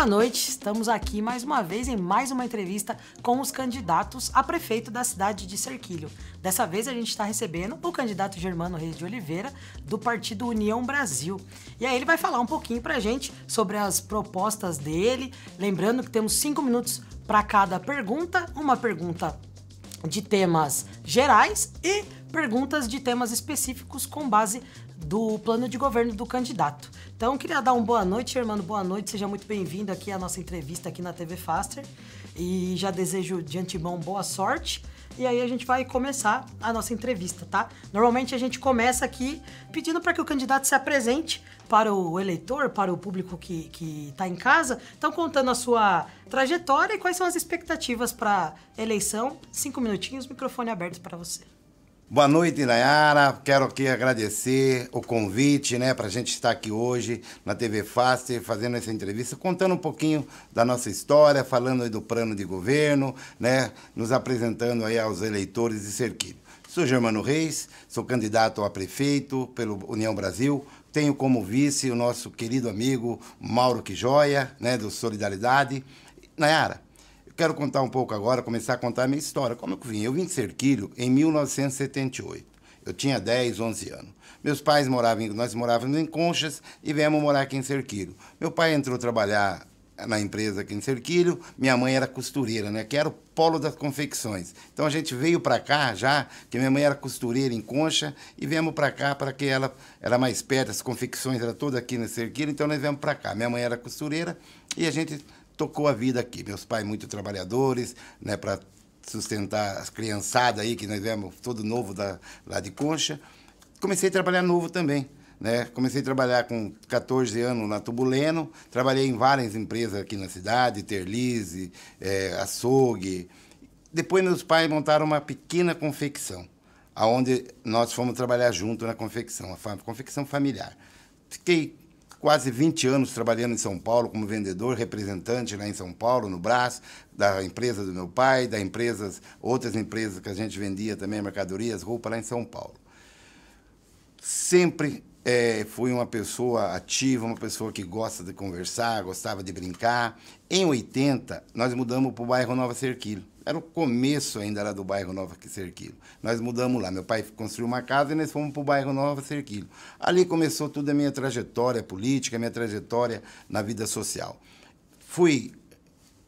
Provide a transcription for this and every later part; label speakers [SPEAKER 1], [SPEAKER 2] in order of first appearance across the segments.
[SPEAKER 1] Boa noite, estamos aqui mais uma vez em mais uma entrevista com os candidatos a prefeito da cidade de Serquilho. Dessa vez a gente está recebendo o candidato Germano Reis de Oliveira, do partido União Brasil. E aí ele vai falar um pouquinho a gente sobre as propostas dele. Lembrando que temos cinco minutos para cada pergunta, uma pergunta de temas gerais e perguntas de temas específicos com base do plano de governo do candidato. Então, queria dar uma boa noite, Germano, boa noite, seja muito bem-vindo aqui à nossa entrevista aqui na TV Faster. E já desejo de antemão boa sorte. E aí a gente vai começar a nossa entrevista, tá? Normalmente a gente começa aqui pedindo para que o candidato se apresente para o eleitor, para o público que está em casa. Então, contando a sua trajetória e quais são as expectativas para eleição. Cinco minutinhos, microfone aberto para você.
[SPEAKER 2] Boa noite, Nayara. Quero aqui agradecer o convite né, para a gente estar aqui hoje na TV Fácil, fazendo essa entrevista, contando um pouquinho da nossa história, falando do plano de governo, né, nos apresentando aí aos eleitores de Serquilho. Sou Germano Reis, sou candidato a prefeito pelo União Brasil, tenho como vice o nosso querido amigo Mauro Quijoia, né, do Solidariedade. Nayara, quero contar um pouco agora, começar a contar a minha história. Como eu vim? Eu vim de Serquilho em 1978. Eu tinha 10, 11 anos. Meus pais moravam, nós morávamos em Conchas e viemos morar aqui em Serquilho. Meu pai entrou trabalhar na empresa aqui em Serquilho, minha mãe era costureira, né? Que era o polo das confecções. Então a gente veio para cá já, que minha mãe era costureira em Concha, e viemos para cá para que ela era mais perto, as confecções era toda aqui na Serquilho, então nós viemos para cá. Minha mãe era costureira e a gente tocou a vida aqui. Meus pais muito trabalhadores, né, para sustentar as criançadas aí que nós vemos todo novo da, lá de Concha. Comecei a trabalhar novo também. Né? Comecei a trabalhar com 14 anos na Tubuleno, trabalhei em várias empresas aqui na cidade, Terlize, é, açougue. Depois meus pais montaram uma pequena confecção, aonde nós fomos trabalhar junto na confecção, a confecção familiar. Fiquei quase 20 anos trabalhando em São Paulo como vendedor, representante lá em São Paulo, no Brás, da empresa do meu pai, da empresas, outras empresas que a gente vendia também, mercadorias, roupa lá em São Paulo. Sempre é, fui uma pessoa ativa, uma pessoa que gosta de conversar, gostava de brincar. Em 80, nós mudamos para o bairro Nova Cerquilho. Era o começo ainda lá do bairro Nova Cerquilho. Nós mudamos lá. Meu pai construiu uma casa e nós fomos para o bairro Nova Cerquilho. Ali começou toda a minha trajetória política, minha trajetória na vida social. Fui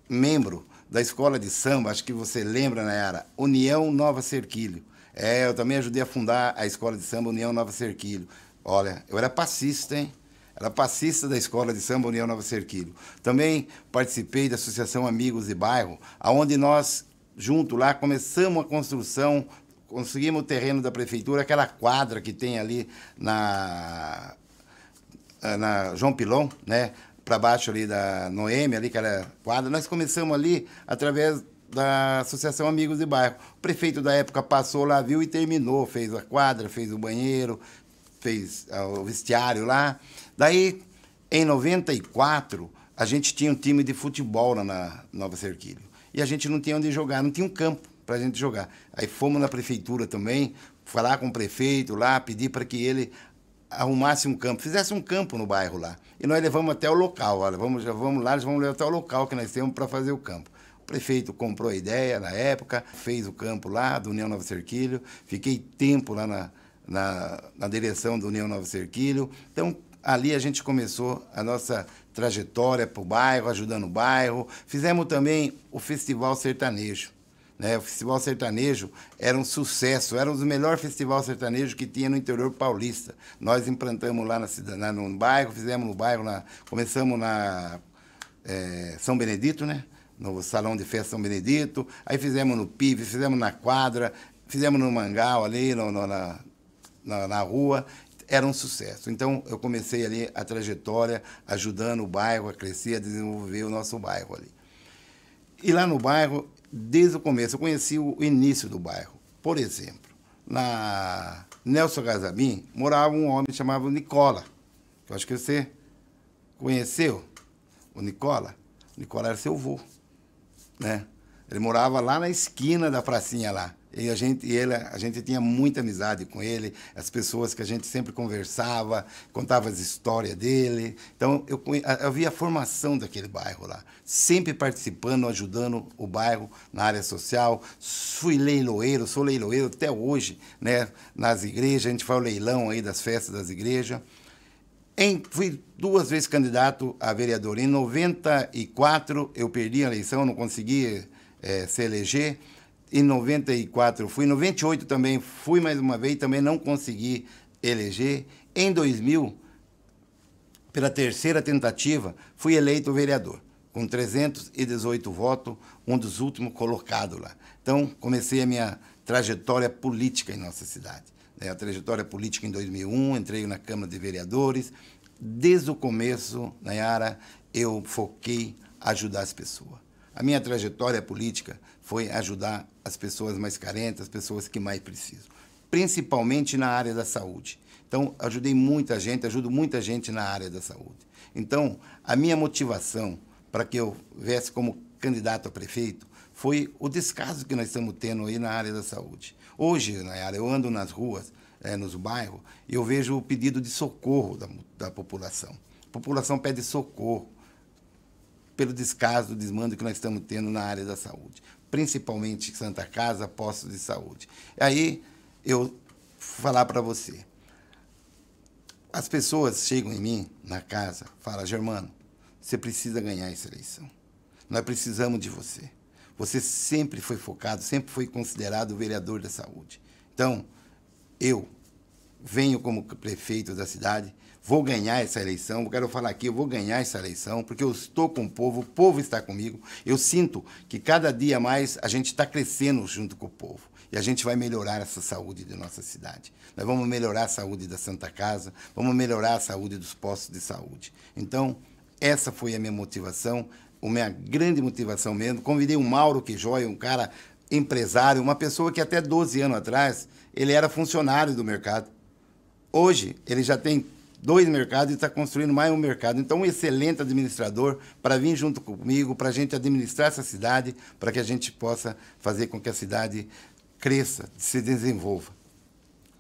[SPEAKER 2] membro da escola de samba, acho que você lembra, Nayara, União Nova Cerquilho. É, eu também ajudei a fundar a escola de samba União Nova Cerquilho. Olha, eu era passista, hein? da passista da Escola de Samba União Nova Cerquilho. Também participei da Associação Amigos de Bairro, aonde nós, junto lá, começamos a construção, conseguimos o terreno da prefeitura, aquela quadra que tem ali na, eh, na João Pilon, né? Para baixo ali da Noemi, ali, aquela quadra. Nós começamos ali através da Associação Amigos de Bairro. O prefeito da época passou lá, viu e terminou. Fez a quadra, fez o banheiro, fez ah, o vestiário lá. Daí, em 94, a gente tinha um time de futebol lá na Nova Cerquilho. E a gente não tinha onde jogar, não tinha um campo para a gente jogar. Aí fomos na prefeitura também, falar com o prefeito lá, pedir para que ele arrumasse um campo, fizesse um campo no bairro lá. E nós levamos até o local, olha, vamos, já vamos lá, nós vamos levar até o local que nós temos para fazer o campo. O prefeito comprou a ideia na época, fez o campo lá do União Nova Cerquilho, fiquei tempo lá na, na, na direção do União Nova Cerquilho. Então, Ali a gente começou a nossa trajetória para o bairro, ajudando o bairro. Fizemos também o Festival Sertanejo. Né? O Festival Sertanejo era um sucesso, era um dos melhores festivais sertanejos que tinha no interior paulista. Nós implantamos lá na cidade, no bairro, fizemos no bairro, na, começamos na é, São Benedito, né? no Salão de Festa São Benedito, aí fizemos no PIB, fizemos na quadra, fizemos no Mangal ali, no, no, na, na, na, rua, era um sucesso. Então, eu comecei ali a trajetória ajudando o bairro a crescer, a desenvolver o nosso bairro ali. E lá no bairro, desde o começo, eu conheci o início do bairro. Por exemplo, na Nelson Gazabim morava um homem chamado Nicola, que eu acho que você conheceu, o Nicola. O Nicola era seu avô, né? Ele morava lá na esquina da pracinha lá. E a gente, ele, a gente tinha muita amizade com ele, as pessoas que a gente sempre conversava, contava as histórias dele. Então, eu, eu via a formação daquele bairro lá, sempre participando, ajudando o bairro na área social. Fui leiloeiro, sou leiloeiro até hoje, né? Nas igrejas, a gente faz o leilão aí das festas das igrejas. Em, fui duas vezes candidato a vereador. Em 94, eu perdi a eleição, não consegui é, se eleger em 94 fui, em 98 também fui mais uma vez, também não consegui eleger. Em 2000, pela terceira tentativa, fui eleito vereador, com 318 votos, um dos últimos colocados lá. Então, comecei a minha trajetória política em nossa cidade. Né? A trajetória política em 2001, entrei na Câmara de Vereadores. Desde o começo, Nayara, eu foquei ajudar as pessoas. A minha trajetória política foi ajudar as pessoas mais carentes, as pessoas que mais precisam, principalmente na área da saúde. Então, ajudei muita gente, ajudo muita gente na área da saúde. Então, a minha motivação para que eu viesse como candidato a prefeito foi o descaso que nós estamos tendo aí na área da saúde. Hoje, na área, eu ando nas ruas, é, nos bairros, e eu vejo o pedido de socorro da, da população. A população pede socorro pelo descaso, desmando que nós estamos tendo na área da saúde principalmente Santa Casa, postos de saúde. Aí eu falar para você. As pessoas chegam em mim, na casa, falam, Germano, você precisa ganhar essa eleição. Nós precisamos de você. Você sempre foi focado, sempre foi considerado o vereador da saúde. Então, eu venho como prefeito da cidade vou ganhar essa eleição, quero falar aqui, eu vou ganhar essa eleição, porque eu estou com o povo, o povo está comigo. Eu sinto que cada dia mais a gente está crescendo junto com o povo. E a gente vai melhorar essa saúde de nossa cidade. Nós vamos melhorar a saúde da Santa Casa, vamos melhorar a saúde dos postos de saúde. Então, essa foi a minha motivação, a minha grande motivação mesmo. Convidei o Mauro Quijói, um cara empresário, uma pessoa que até 12 anos atrás ele era funcionário do mercado. Hoje, ele já tem dois mercados e está construindo mais um mercado. Então, um excelente administrador para vir junto comigo, para a gente administrar essa cidade, para que a gente possa fazer com que a cidade cresça, se desenvolva.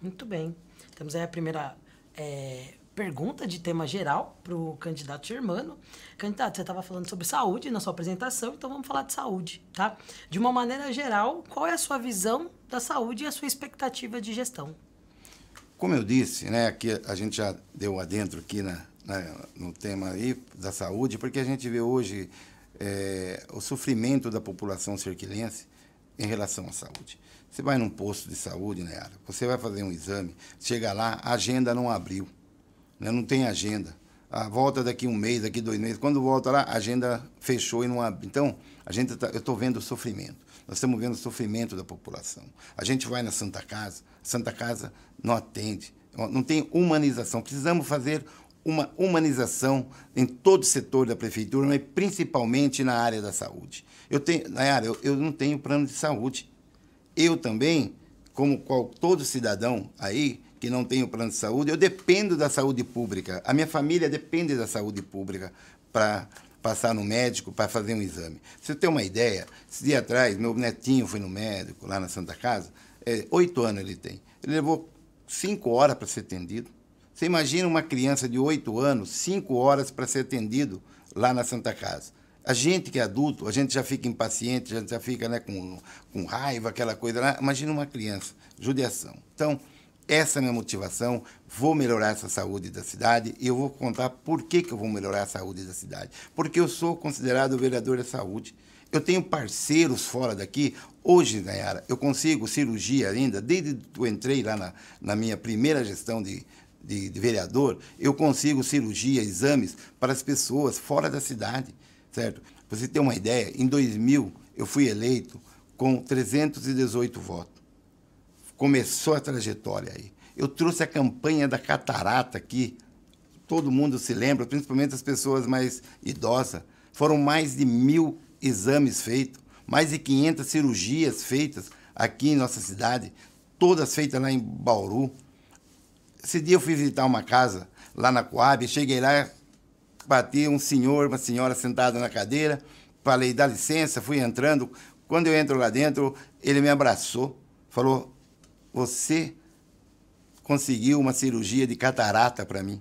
[SPEAKER 1] Muito bem. Temos aí a primeira é, pergunta de tema geral para o candidato Germano. Candidato, você estava falando sobre saúde na sua apresentação, então vamos falar de saúde, tá? De uma maneira geral, qual é a sua visão da saúde e a sua expectativa de gestão?
[SPEAKER 2] Como eu disse, né, Aqui a gente já deu adentro aqui na, na, no tema aí da saúde, porque a gente vê hoje é, o sofrimento da população cerquilense em relação à saúde. Você vai num posto de saúde, né, Ara? Você vai fazer um exame, chega lá, a agenda não abriu, né? não tem agenda. A volta daqui um mês, daqui dois meses, quando volta lá, a agenda fechou e não abre. Então, a gente tá, eu estou vendo o sofrimento. Nós estamos vendo o sofrimento da população. A gente vai na Santa Casa, Santa Casa não atende, não tem humanização. Precisamos fazer uma humanização em todo o setor da prefeitura, mas principalmente na área da saúde. Eu tenho, Nayara, eu, eu não tenho plano de saúde. Eu também, como qual, todo cidadão aí que não tem o plano de saúde, eu dependo da saúde pública. A minha família depende da saúde pública para passar no médico para fazer um exame. Você tem uma ideia? Esse dia atrás, meu netinho foi no médico lá na Santa Casa, é, oito anos ele tem. Ele levou cinco horas para ser atendido. Você imagina uma criança de oito anos, cinco horas para ser atendido lá na Santa Casa. A gente que é adulto, a gente já fica impaciente, a gente já fica né, com, com raiva, aquela coisa lá. Né? Imagina uma criança, judiação. Então, essa é a minha motivação, vou melhorar essa saúde da cidade e eu vou contar por que, que eu vou melhorar a saúde da cidade. Porque eu sou considerado vereador da saúde. Eu tenho parceiros fora daqui. Hoje, Nayara, eu consigo cirurgia ainda, desde que eu entrei lá na, na minha primeira gestão de, de, de vereador, eu consigo cirurgia, exames para as pessoas fora da cidade, certo? Pra você ter uma ideia, em 2000 eu fui eleito com 318 votos começou a trajetória aí. Eu trouxe a campanha da catarata aqui, todo mundo se lembra, principalmente as pessoas mais idosas. Foram mais de mil exames feitos, mais de 500 cirurgias feitas aqui em nossa cidade, todas feitas lá em Bauru. Esse dia eu fui visitar uma casa lá na Coab, cheguei lá, bati um senhor, uma senhora sentada na cadeira, falei, dá licença, fui entrando. Quando eu entro lá dentro, ele me abraçou, falou, você conseguiu uma cirurgia de catarata para mim.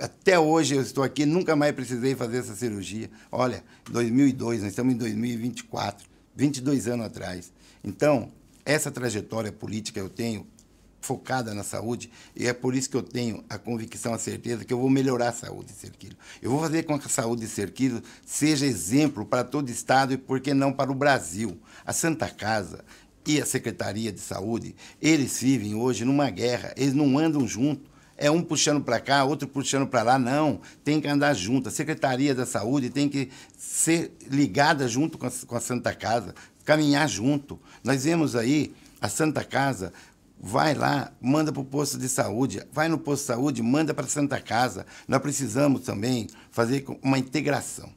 [SPEAKER 2] Até hoje eu estou aqui, nunca mais precisei fazer essa cirurgia. Olha, 2002, nós estamos em 2024, 22 anos atrás. Então, essa trajetória política eu tenho focada na saúde e é por isso que eu tenho a convicção, a certeza que eu vou melhorar a saúde de Serquilho. Eu vou fazer com que a saúde de Serquilho seja exemplo para todo o estado e por que não para o Brasil. A Santa Casa e a Secretaria de Saúde, eles vivem hoje numa guerra, eles não andam junto É um puxando para cá, outro puxando para lá, não. Tem que andar junto. A Secretaria da Saúde tem que ser ligada junto com a, com a Santa Casa, caminhar junto. Nós vemos aí a Santa Casa vai lá, manda para o posto de saúde, vai no posto de saúde, manda para a Santa Casa. Nós precisamos também fazer uma integração.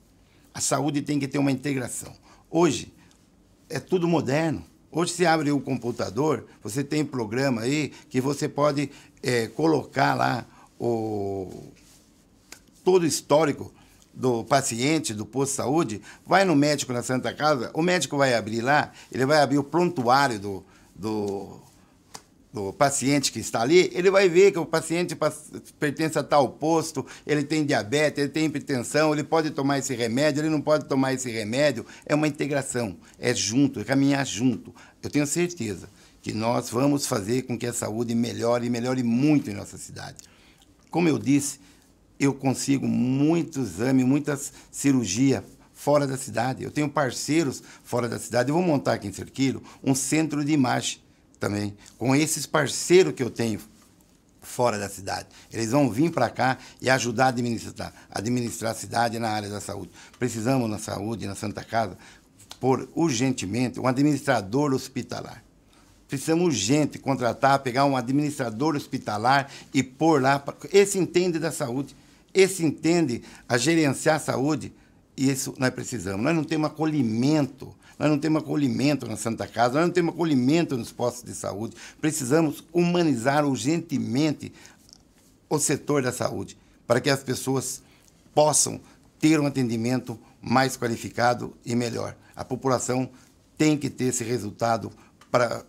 [SPEAKER 2] A saúde tem que ter uma integração. Hoje é tudo moderno. Hoje você abre o um computador, você tem programa aí que você pode é, colocar lá o, todo o histórico do paciente do posto de saúde, vai no médico na Santa Casa, o médico vai abrir lá, ele vai abrir o prontuário do, do do paciente que está ali, ele vai ver que o paciente pertence a tal posto, ele tem diabetes, ele tem hipertensão, ele pode tomar esse remédio, ele não pode tomar esse remédio. É uma integração, é junto, é caminhar junto. Eu tenho certeza que nós vamos fazer com que a saúde melhore e melhore muito em nossa cidade. Como eu disse, eu consigo muito exame, muita cirurgia fora da cidade. Eu tenho parceiros fora da cidade. Eu vou montar aqui em Cerquilho um centro de imagem também, com esses parceiros que eu tenho fora da cidade. Eles vão vir para cá e ajudar a administrar, administrar a cidade na área da saúde. Precisamos na saúde, na Santa Casa, por urgentemente um administrador hospitalar. Precisamos urgente contratar, pegar um administrador hospitalar e pôr lá. Pra... Esse entende da saúde, esse entende a gerenciar a saúde, e isso nós precisamos. Nós não temos acolhimento nós não temos acolhimento na Santa Casa, nós não temos acolhimento nos postos de saúde. Precisamos humanizar urgentemente o setor da saúde, para que as pessoas possam ter um atendimento mais qualificado e melhor. A população tem que ter esse resultado para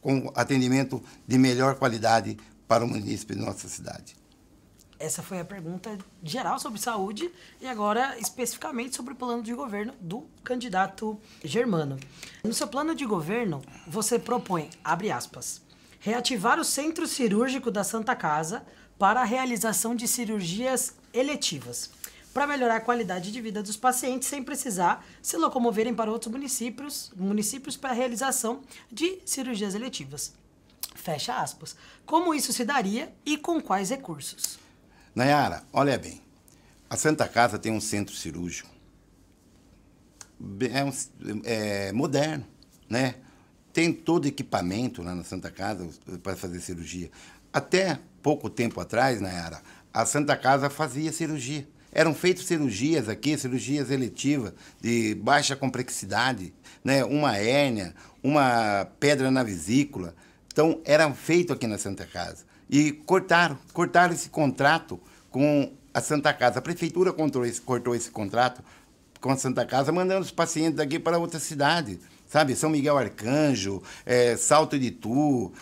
[SPEAKER 2] com atendimento de melhor qualidade para o município de nossa cidade.
[SPEAKER 1] Essa foi a pergunta geral sobre saúde e agora especificamente sobre o plano de governo do candidato Germano. No seu plano de governo, você propõe, abre aspas, reativar o centro cirúrgico da Santa Casa para a realização de cirurgias eletivas, para melhorar a qualidade de vida dos pacientes sem precisar se locomoverem para outros municípios, municípios para a realização de cirurgias eletivas. Fecha aspas. Como isso se daria e com quais recursos?
[SPEAKER 2] Nayara, olha bem. A Santa Casa tem um centro cirúrgico. É, um, é moderno, né? Tem todo equipamento lá na Santa Casa eh, para fazer cirurgia. Até pouco tempo atrás, Nayara, a Santa Casa fazia cirurgia. Eram feitas cirurgias aqui, cirurgias eletivas, de baixa complexidade, né? uma hérnia, uma pedra na vesícula. Então, eram feito aqui na Santa Casa e cortaram, cortaram esse contrato com a Santa Casa. A prefeitura cortou esse, cortou esse contrato com a Santa Casa, mandando os pacientes daqui para outra cidade, sabe? São Miguel Arcanjo, é, Salto de Tu.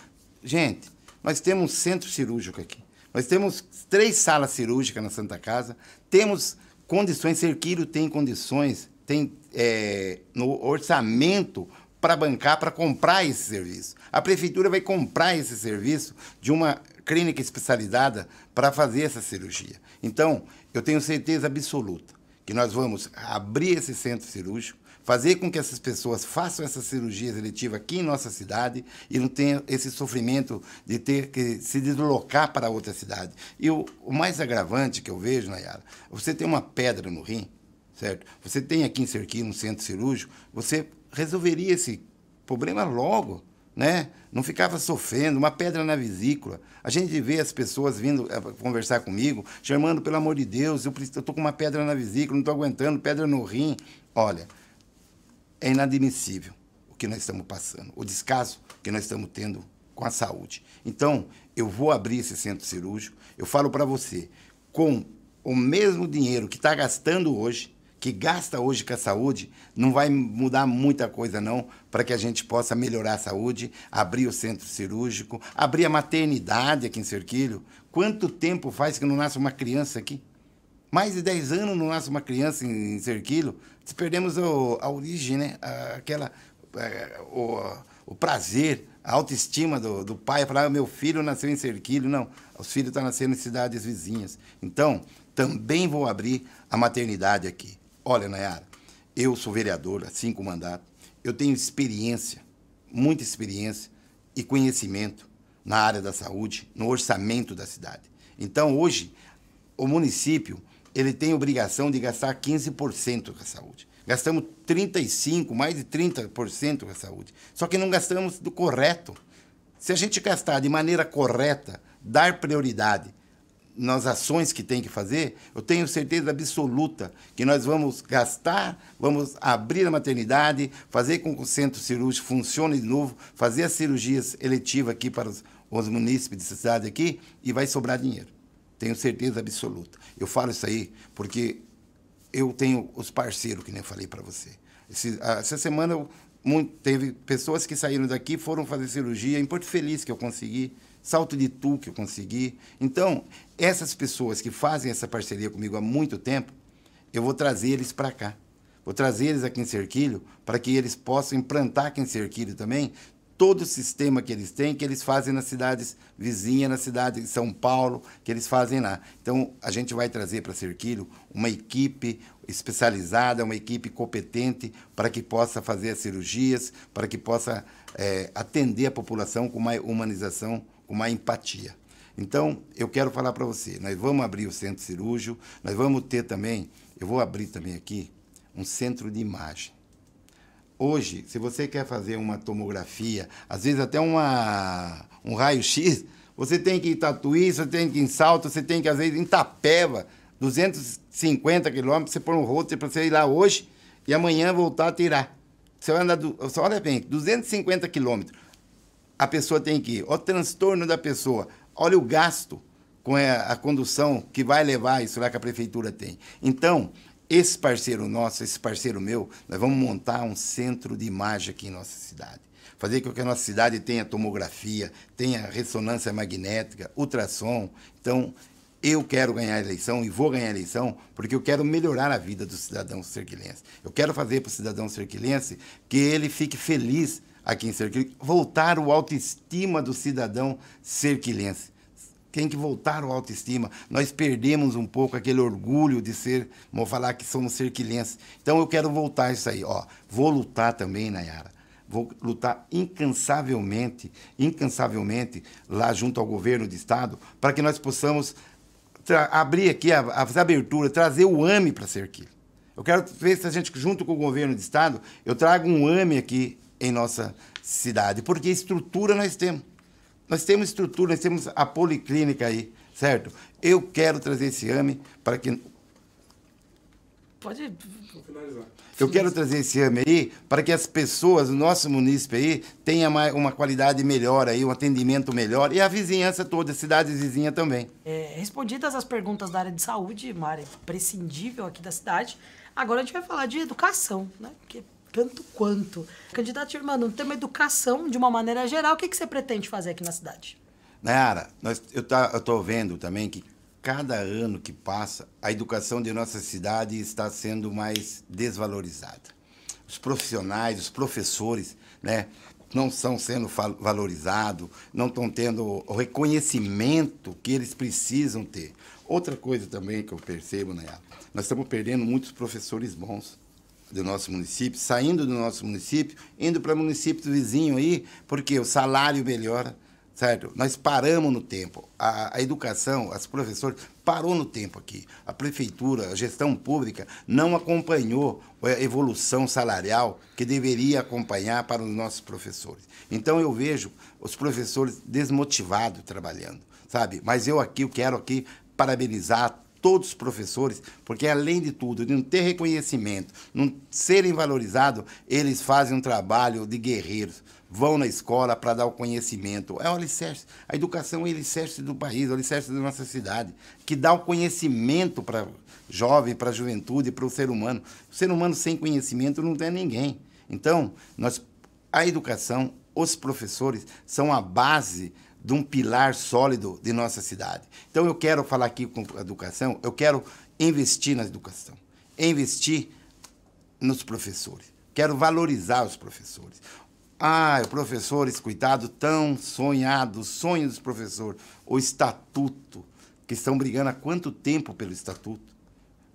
[SPEAKER 2] Gente, nós temos um centro cirúrgico aqui. Nós temos três salas cirúrgicas na Santa Casa, temos condições, Serquírio tem condições, tem é, no orçamento para bancar, para comprar esse serviço. A prefeitura vai comprar esse serviço de uma clínica especializada para fazer essa cirurgia. Então, eu tenho certeza absoluta que nós vamos abrir esse centro cirúrgico, fazer com que essas pessoas façam essa cirurgia seletiva aqui em nossa cidade e não tenham esse sofrimento de ter que se deslocar para outra cidade. E o, o mais agravante que eu vejo, Nayara, você tem uma pedra no rim, certo? Você tem aqui em Serquim um centro cirúrgico, você resolveria esse problema logo né? Não ficava sofrendo, uma pedra na vesícula. A gente vê as pessoas vindo eh, conversar comigo, chamando, pelo amor de Deus, eu estou com uma pedra na vesícula, não estou aguentando, pedra no rim. Olha, é inadmissível o que nós estamos passando, o descaso que nós estamos tendo com a saúde. Então, eu vou abrir esse centro cirúrgico, eu falo para você, com o mesmo dinheiro que está gastando hoje, que gasta hoje com a saúde não vai mudar muita coisa, não, para que a gente possa melhorar a saúde, abrir o centro cirúrgico, abrir a maternidade aqui em Cerquilho. Quanto tempo faz que não nasce uma criança aqui? Mais de 10 anos não nasce uma criança em, em Cerquilho. Perdemos o, a origem, né? aquela, é, o, o prazer, a autoestima do, do pai. Falar, ah, meu filho nasceu em Cerquilho. Não, os filhos estão nascendo em cidades vizinhas. Então, também vou abrir a maternidade aqui Olha, Nayara, eu sou vereador há cinco mandatos, eu tenho experiência, muita experiência e conhecimento na área da saúde, no orçamento da cidade. Então, hoje, o município ele tem obrigação de gastar 15% com a saúde. Gastamos 35%, mais de 30% com a saúde. Só que não gastamos do correto. Se a gente gastar de maneira correta, dar prioridade nas ações que tem que fazer, eu tenho certeza absoluta que nós vamos gastar, vamos abrir a maternidade, fazer com que o centro cirúrgico funcione de novo, fazer as cirurgias eletivas aqui para os, os munícipes de cidade aqui e vai sobrar dinheiro. Tenho certeza absoluta. Eu falo isso aí porque eu tenho os parceiros, que nem eu falei para você. Esse, essa semana eu, muito, teve pessoas que saíram daqui foram fazer cirurgia em Porto Feliz, que eu consegui salto de tu que eu consegui. Então, essas pessoas que fazem essa parceria comigo há muito tempo, eu vou trazer eles para cá. Vou trazer eles aqui em Cerquilho para que eles possam implantar aqui em Cerquilho também todo o sistema que eles têm, que eles fazem nas cidades vizinhas, na cidade de São Paulo, que eles fazem lá. Então, a gente vai trazer para Cerquilho uma equipe especializada, uma equipe competente para que possa fazer as cirurgias, para que possa é, atender a população com uma humanização uma empatia. Então, eu quero falar para você, nós vamos abrir o centro cirúrgico, nós vamos ter também, eu vou abrir também aqui, um centro de imagem. Hoje, se você quer fazer uma tomografia, às vezes até uma, um raio-x, você tem que ir em Tatuí, você tem que ir em Salto, você tem que, às vezes, em Tapeva, 250 quilômetros, você põe um roteiro para você ir lá hoje e amanhã voltar a tirar. Você vai andar, do, olha bem, 250 quilômetros a pessoa tem que ir. Olha o transtorno da pessoa, olha o gasto com a, a condução que vai levar isso lá que a prefeitura tem. Então, esse parceiro nosso, esse parceiro meu, nós vamos montar um centro de imagem aqui em nossa cidade. Fazer com que a nossa cidade tenha tomografia, tenha ressonância magnética, ultrassom. Então, eu quero ganhar a eleição e vou ganhar a eleição porque eu quero melhorar a vida do cidadão cerquilense. Eu quero fazer para o cidadão cerquilense que ele fique feliz aqui em Serquilhense, voltar o autoestima do cidadão serquilense. Tem que voltar o autoestima. Nós perdemos um pouco aquele orgulho de ser, vou falar que somos serquilenses. Então eu quero voltar isso aí. Ó, vou lutar também, Nayara vou lutar incansavelmente, incansavelmente lá junto ao governo de estado para que nós possamos abrir aqui a, a abertura, trazer o AME para Serquilho. Eu quero ver se a gente junto com o governo de estado, eu trago um AME aqui em nossa cidade, porque estrutura nós temos. Nós temos estrutura, nós temos a policlínica aí, certo? Eu quero trazer esse AME para que.
[SPEAKER 1] Pode. Finalizar.
[SPEAKER 2] Eu quero trazer esse AME aí para que as pessoas o nosso município aí tenham uma qualidade melhor aí, um atendimento melhor e a vizinhança toda, a cidade vizinha também.
[SPEAKER 1] É, respondidas as perguntas da área de saúde, uma área prescindível aqui da cidade, agora a gente vai falar de educação, né? Porque tanto quanto. candidato irmã, no tema educação, de uma maneira geral, o que, que você pretende fazer aqui na cidade?
[SPEAKER 2] Nayara, nós, eu tá, estou vendo também que cada ano que passa, a educação de nossa cidade está sendo mais desvalorizada. Os profissionais, os professores, né, não estão sendo valorizados, não estão tendo o reconhecimento que eles precisam ter. Outra coisa também que eu percebo, Nayara, nós estamos perdendo muitos professores bons do nosso município, saindo do nosso município, indo para município vizinho aí, porque o salário melhora, certo? Nós paramos no tempo. A, a educação, as professores, parou no tempo aqui. A prefeitura, a gestão pública não acompanhou a evolução salarial que deveria acompanhar para os nossos professores. Então eu vejo os professores desmotivados trabalhando, sabe? Mas eu aqui, eu quero aqui parabenizar todos os professores, porque além de tudo, de não ter reconhecimento, não serem valorizados, eles fazem um trabalho de guerreiros. Vão na escola para dar o conhecimento. É o alicerce. A educação é o alicerce do país, é o alicerce da nossa cidade, que dá o conhecimento para jovem, para a juventude, para o ser humano. O ser humano sem conhecimento não tem ninguém. Então, nós, a educação, os professores, são a base de um pilar sólido de nossa cidade. Então eu quero falar aqui com a educação, eu quero investir na educação, investir nos professores. Quero valorizar os professores. Ah, professores, cuidado, tão sonhado, sonho dos professores, o estatuto, que estão brigando há quanto tempo pelo estatuto,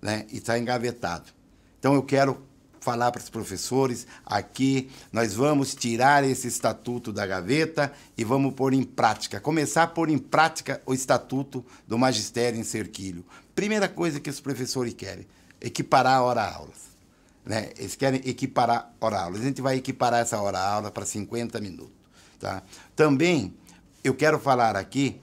[SPEAKER 2] né? E está engavetado. Então eu quero falar para os professores aqui, nós vamos tirar esse estatuto da gaveta e vamos pôr em prática, começar a pôr em prática o estatuto do magistério em Serquilho. Primeira coisa que os professores querem, equiparar a hora-aulas. Né? Eles querem equiparar a hora-aulas. A gente vai equiparar essa hora-aula para 50 minutos. Tá? Também, eu quero falar aqui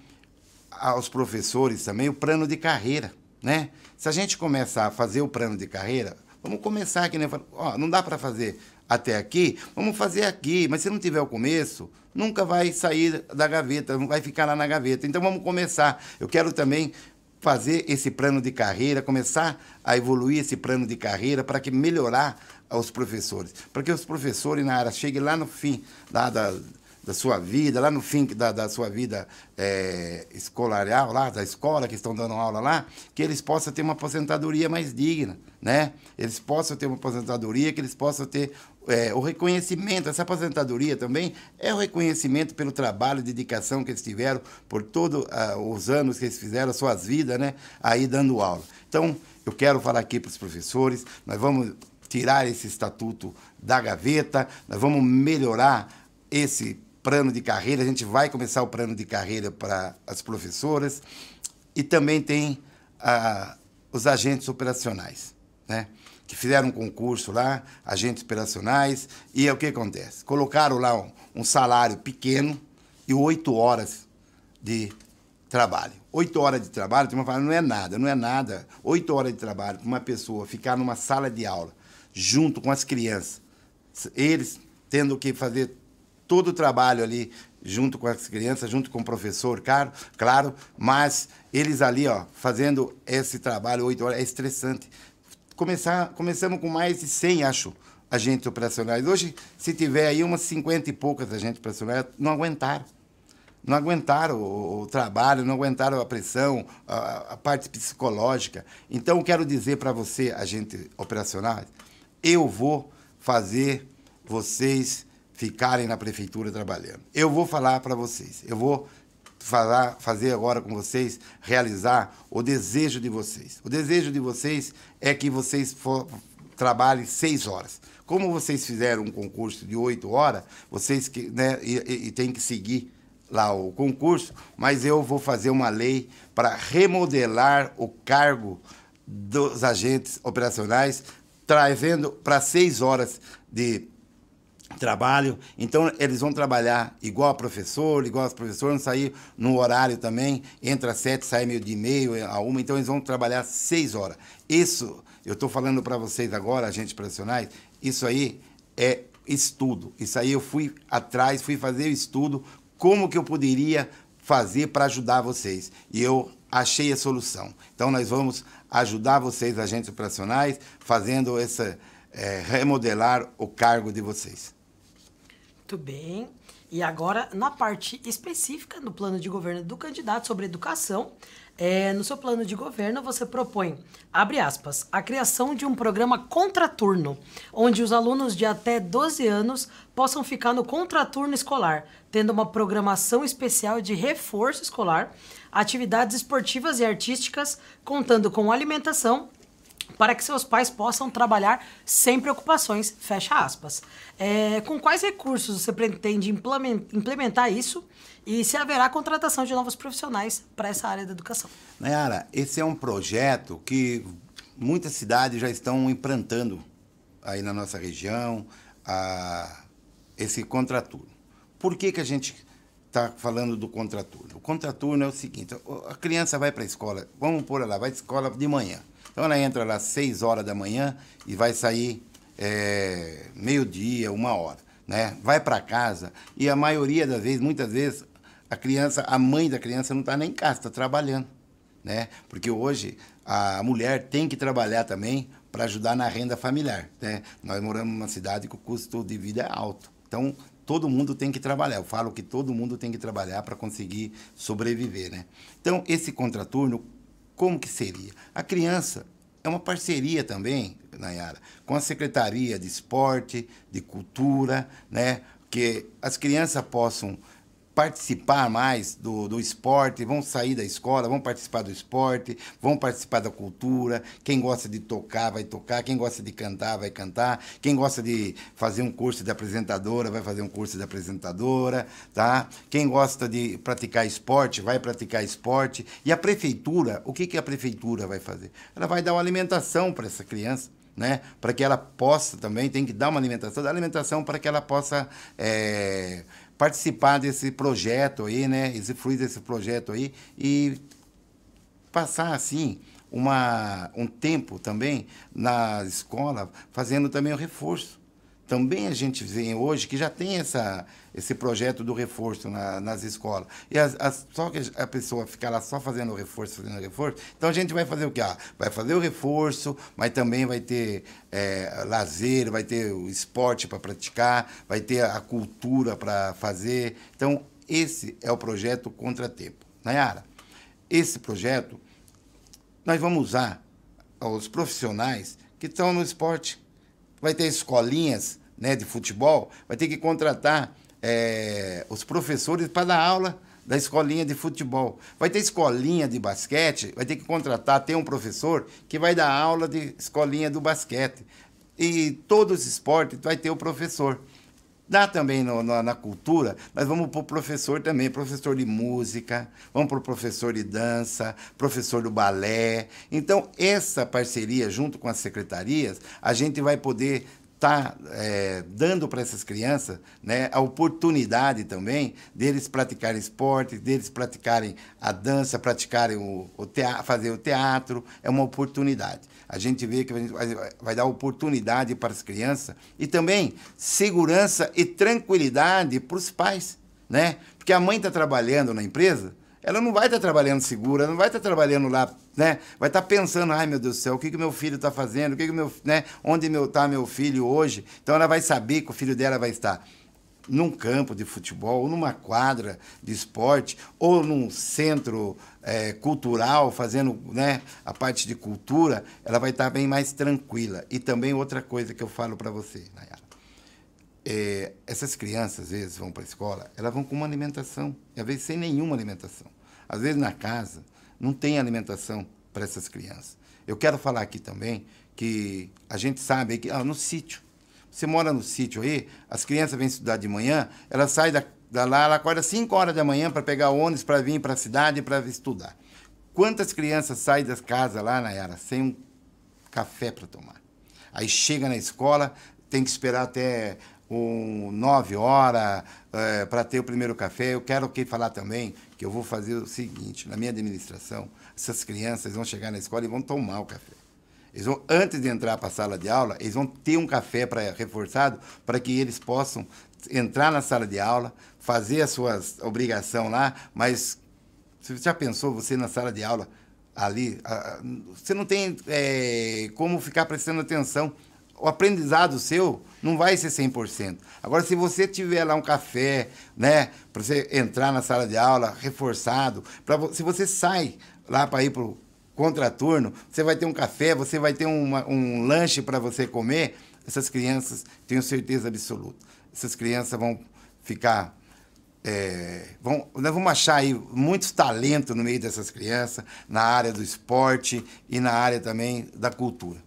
[SPEAKER 2] aos professores também o plano de carreira, né? Se a gente começar a fazer o plano de carreira, Vamos começar aqui, né? Ó, não dá para fazer até aqui, vamos fazer aqui. Mas se não tiver o começo, nunca vai sair da gaveta, não vai ficar lá na gaveta. Então vamos começar. Eu quero também fazer esse plano de carreira, começar a evoluir esse plano de carreira para que melhorar os professores, para que os professores na área cheguem lá no fim, lá da da sua vida, lá no fim da, da sua vida é, escolarial, lá da escola que estão dando aula lá, que eles possam ter uma aposentadoria mais digna, né? Eles possam ter uma aposentadoria, que eles possam ter é, o reconhecimento, essa aposentadoria também é o reconhecimento pelo trabalho, dedicação que eles tiveram por todos uh, ah, os anos que eles fizeram, suas vidas, né, aí dando aula. Então, eu quero falar aqui para os professores, nós vamos tirar esse estatuto da gaveta, nós vamos melhorar esse plano de carreira, a gente vai começar o plano de carreira para as professoras e também tem os agentes operacionais, né? que fizeram um concurso lá, agentes operacionais, e é o que acontece? Colocaram lá um, um salário pequeno e oito horas de trabalho. Oito horas de trabalho, tem uma fala, não é nada, não é nada. Oito horas de trabalho para uma pessoa ficar numa sala de aula junto com as crianças, eles tendo que fazer todo o trabalho ali junto com as crianças, junto com o professor, claro, claro mas eles ali, ó, fazendo esse trabalho oito horas, é estressante. Começar, começamos com mais de 100, acho, agentes operacionais. Hoje, se tiver aí umas 50 e poucas agentes operacionais, não aguentaram. Não aguentaram o, o trabalho, não aguentaram a pressão, a, a parte psicológica. Então, quero dizer para você, agente operacional, eu vou fazer vocês ficarem na prefeitura trabalhando. Eu vou falar para vocês, eu vou falar, fazer agora com vocês realizar o desejo de vocês. O desejo de vocês é que vocês for, trabalhem seis horas. Como vocês fizeram um concurso de oito horas, vocês que, né, e, e, e tem que seguir lá o concurso, mas eu vou fazer uma lei para remodelar o cargo dos agentes operacionais, trazendo para seis horas de trabalho. Então, eles vão trabalhar igual a professor, igual aos professores, sair no horário também, entra às sete, sai meio de meio, a uma, então eles vão trabalhar seis horas. Isso, eu estou falando para vocês agora, agentes profissionais, isso aí é estudo. Isso aí eu fui atrás, fui fazer o estudo, como que eu poderia fazer para ajudar vocês. E eu achei a solução. Então, nós vamos ajudar vocês, agentes operacionais, fazendo essa... É, remodelar o cargo de vocês.
[SPEAKER 1] Muito bem. E agora, na parte específica do plano de governo do candidato sobre educação, é, no seu plano de governo você propõe, abre aspas, a criação de um programa contraturno, onde os alunos de até 12 anos possam ficar no contraturno escolar, tendo uma programação especial de reforço escolar, atividades esportivas e artísticas, contando com alimentação, para que seus pais possam trabalhar sem preocupações, fecha aspas. É, com quais recursos você pretende implementar isso e se haverá contratação de novos profissionais para essa área da educação?
[SPEAKER 2] Nayara, esse é um projeto que muitas cidades já estão implantando aí na nossa região a, esse contraturno. Por que, que a gente está falando do contraturno? O contraturno é o seguinte, a criança vai para a escola, vamos pôr ela, vai para a escola de manhã. Então ela entra lá às 6 horas da manhã e vai sair é, meio-dia, uma hora. Né? Vai para casa e a maioria das vezes, muitas vezes, a criança, a mãe da criança não está nem em casa, está trabalhando. Né? Porque hoje a mulher tem que trabalhar também para ajudar na renda familiar. Né? Nós moramos numa cidade que o custo de vida é alto. Então, todo mundo tem que trabalhar. Eu falo que todo mundo tem que trabalhar para conseguir sobreviver. Né? Então, esse contraturno como que seria? A criança é uma parceria também, Nayara, com a Secretaria de Esporte, de Cultura, né? que as crianças possam participar mais do, do esporte, vão sair da escola, vão participar do esporte, vão participar da cultura. Quem gosta de tocar, vai tocar. Quem gosta de cantar, vai cantar. Quem gosta de fazer um curso de apresentadora, vai fazer um curso de apresentadora, tá? Quem gosta de praticar esporte, vai praticar esporte. E a prefeitura, o que, que a prefeitura vai fazer? Ela vai dar uma alimentação para essa criança. Né? Para que ela possa também, tem que dar uma alimentação, dar alimentação para que ela possa é, participar desse projeto aí, né? Usufruir desse projeto aí e passar assim uma, um tempo também na escola fazendo também o reforço também a gente vê hoje que já tem essa, esse projeto do reforço na, nas escolas. E as, as, só que a pessoa ficar lá só fazendo o reforço, fazendo reforço. Então a gente vai fazer o quê? Ah, vai fazer o reforço, mas também vai ter é, lazer, vai ter o esporte para praticar, vai ter a cultura para fazer. Então esse é o projeto Contratempo. Nayara, esse projeto nós vamos usar os profissionais que estão no esporte vai ter escolinhas né, de futebol, vai ter que contratar é, os professores para dar aula da escolinha de futebol. Vai ter escolinha de basquete, vai ter que contratar, ter um professor que vai dar aula de escolinha do basquete. E todos os esportes vai ter o professor dá também no, na, na, cultura, mas vamos para o professor também, professor de música, vamos para o professor de dança, professor do balé. Então, essa parceria, junto com as secretarias, a gente vai poder está é, dando para essas crianças né, a oportunidade também deles praticarem esporte, deles praticarem a dança, praticarem o, o teatro, fazer o teatro, é uma oportunidade. A gente vê que a gente vai, vai dar oportunidade para as crianças e também segurança e tranquilidade para os pais, né? Porque a mãe está trabalhando na empresa, ela não vai estar tá trabalhando segura, não vai estar tá trabalhando lá, né? Vai estar tá pensando, ai meu Deus do céu, o que que meu filho está fazendo? O que que meu, né? Onde meu tá meu filho hoje? Então ela vai saber que o filho dela vai estar num campo de futebol, ou numa quadra de esporte, ou num centro é, cultural, fazendo né, a parte de cultura, ela vai estar tá bem mais tranquila. E também outra coisa que eu falo para você, Nayara. É, essas crianças, às vezes, vão para a escola, elas vão com uma alimentação, às vezes sem nenhuma alimentação. Às vezes na casa não tem alimentação para essas crianças. Eu quero falar aqui também que a gente sabe que ah, no sítio. Você mora no sítio aí, as crianças vêm estudar de manhã, ela sai da, da lá, ela acorda 5 horas da manhã para pegar ônibus, para vir para a cidade para estudar. Quantas crianças saem das casas lá, era sem um café para tomar? Aí chega na escola, tem que esperar até um, 9 horas é, eh, para ter o primeiro café. Eu quero aqui falar também que eu vou fazer o seguinte, na minha administração, essas crianças vão chegar na escola e vão tomar o café. Eles vão, antes de entrar para a sala de aula, eles vão ter um café pra, reforçado para que eles possam entrar na sala de aula, fazer a sua obrigação lá, mas você já pensou você na sala de aula ali? a, você não tem é, como ficar prestando atenção o aprendizado seu não vai ser 100%. Agora, se você tiver lá um café, né, para você entrar na sala de aula reforçado, pra, se você sai lá para ir para o contraturno, você vai ter um café, você vai ter uma, um lanche para você comer, essas crianças, tenho certeza absoluta, essas crianças vão ficar é, vão, nós vamos achar aí muitos talentos no meio dessas crianças, na área do esporte e na área também da cultura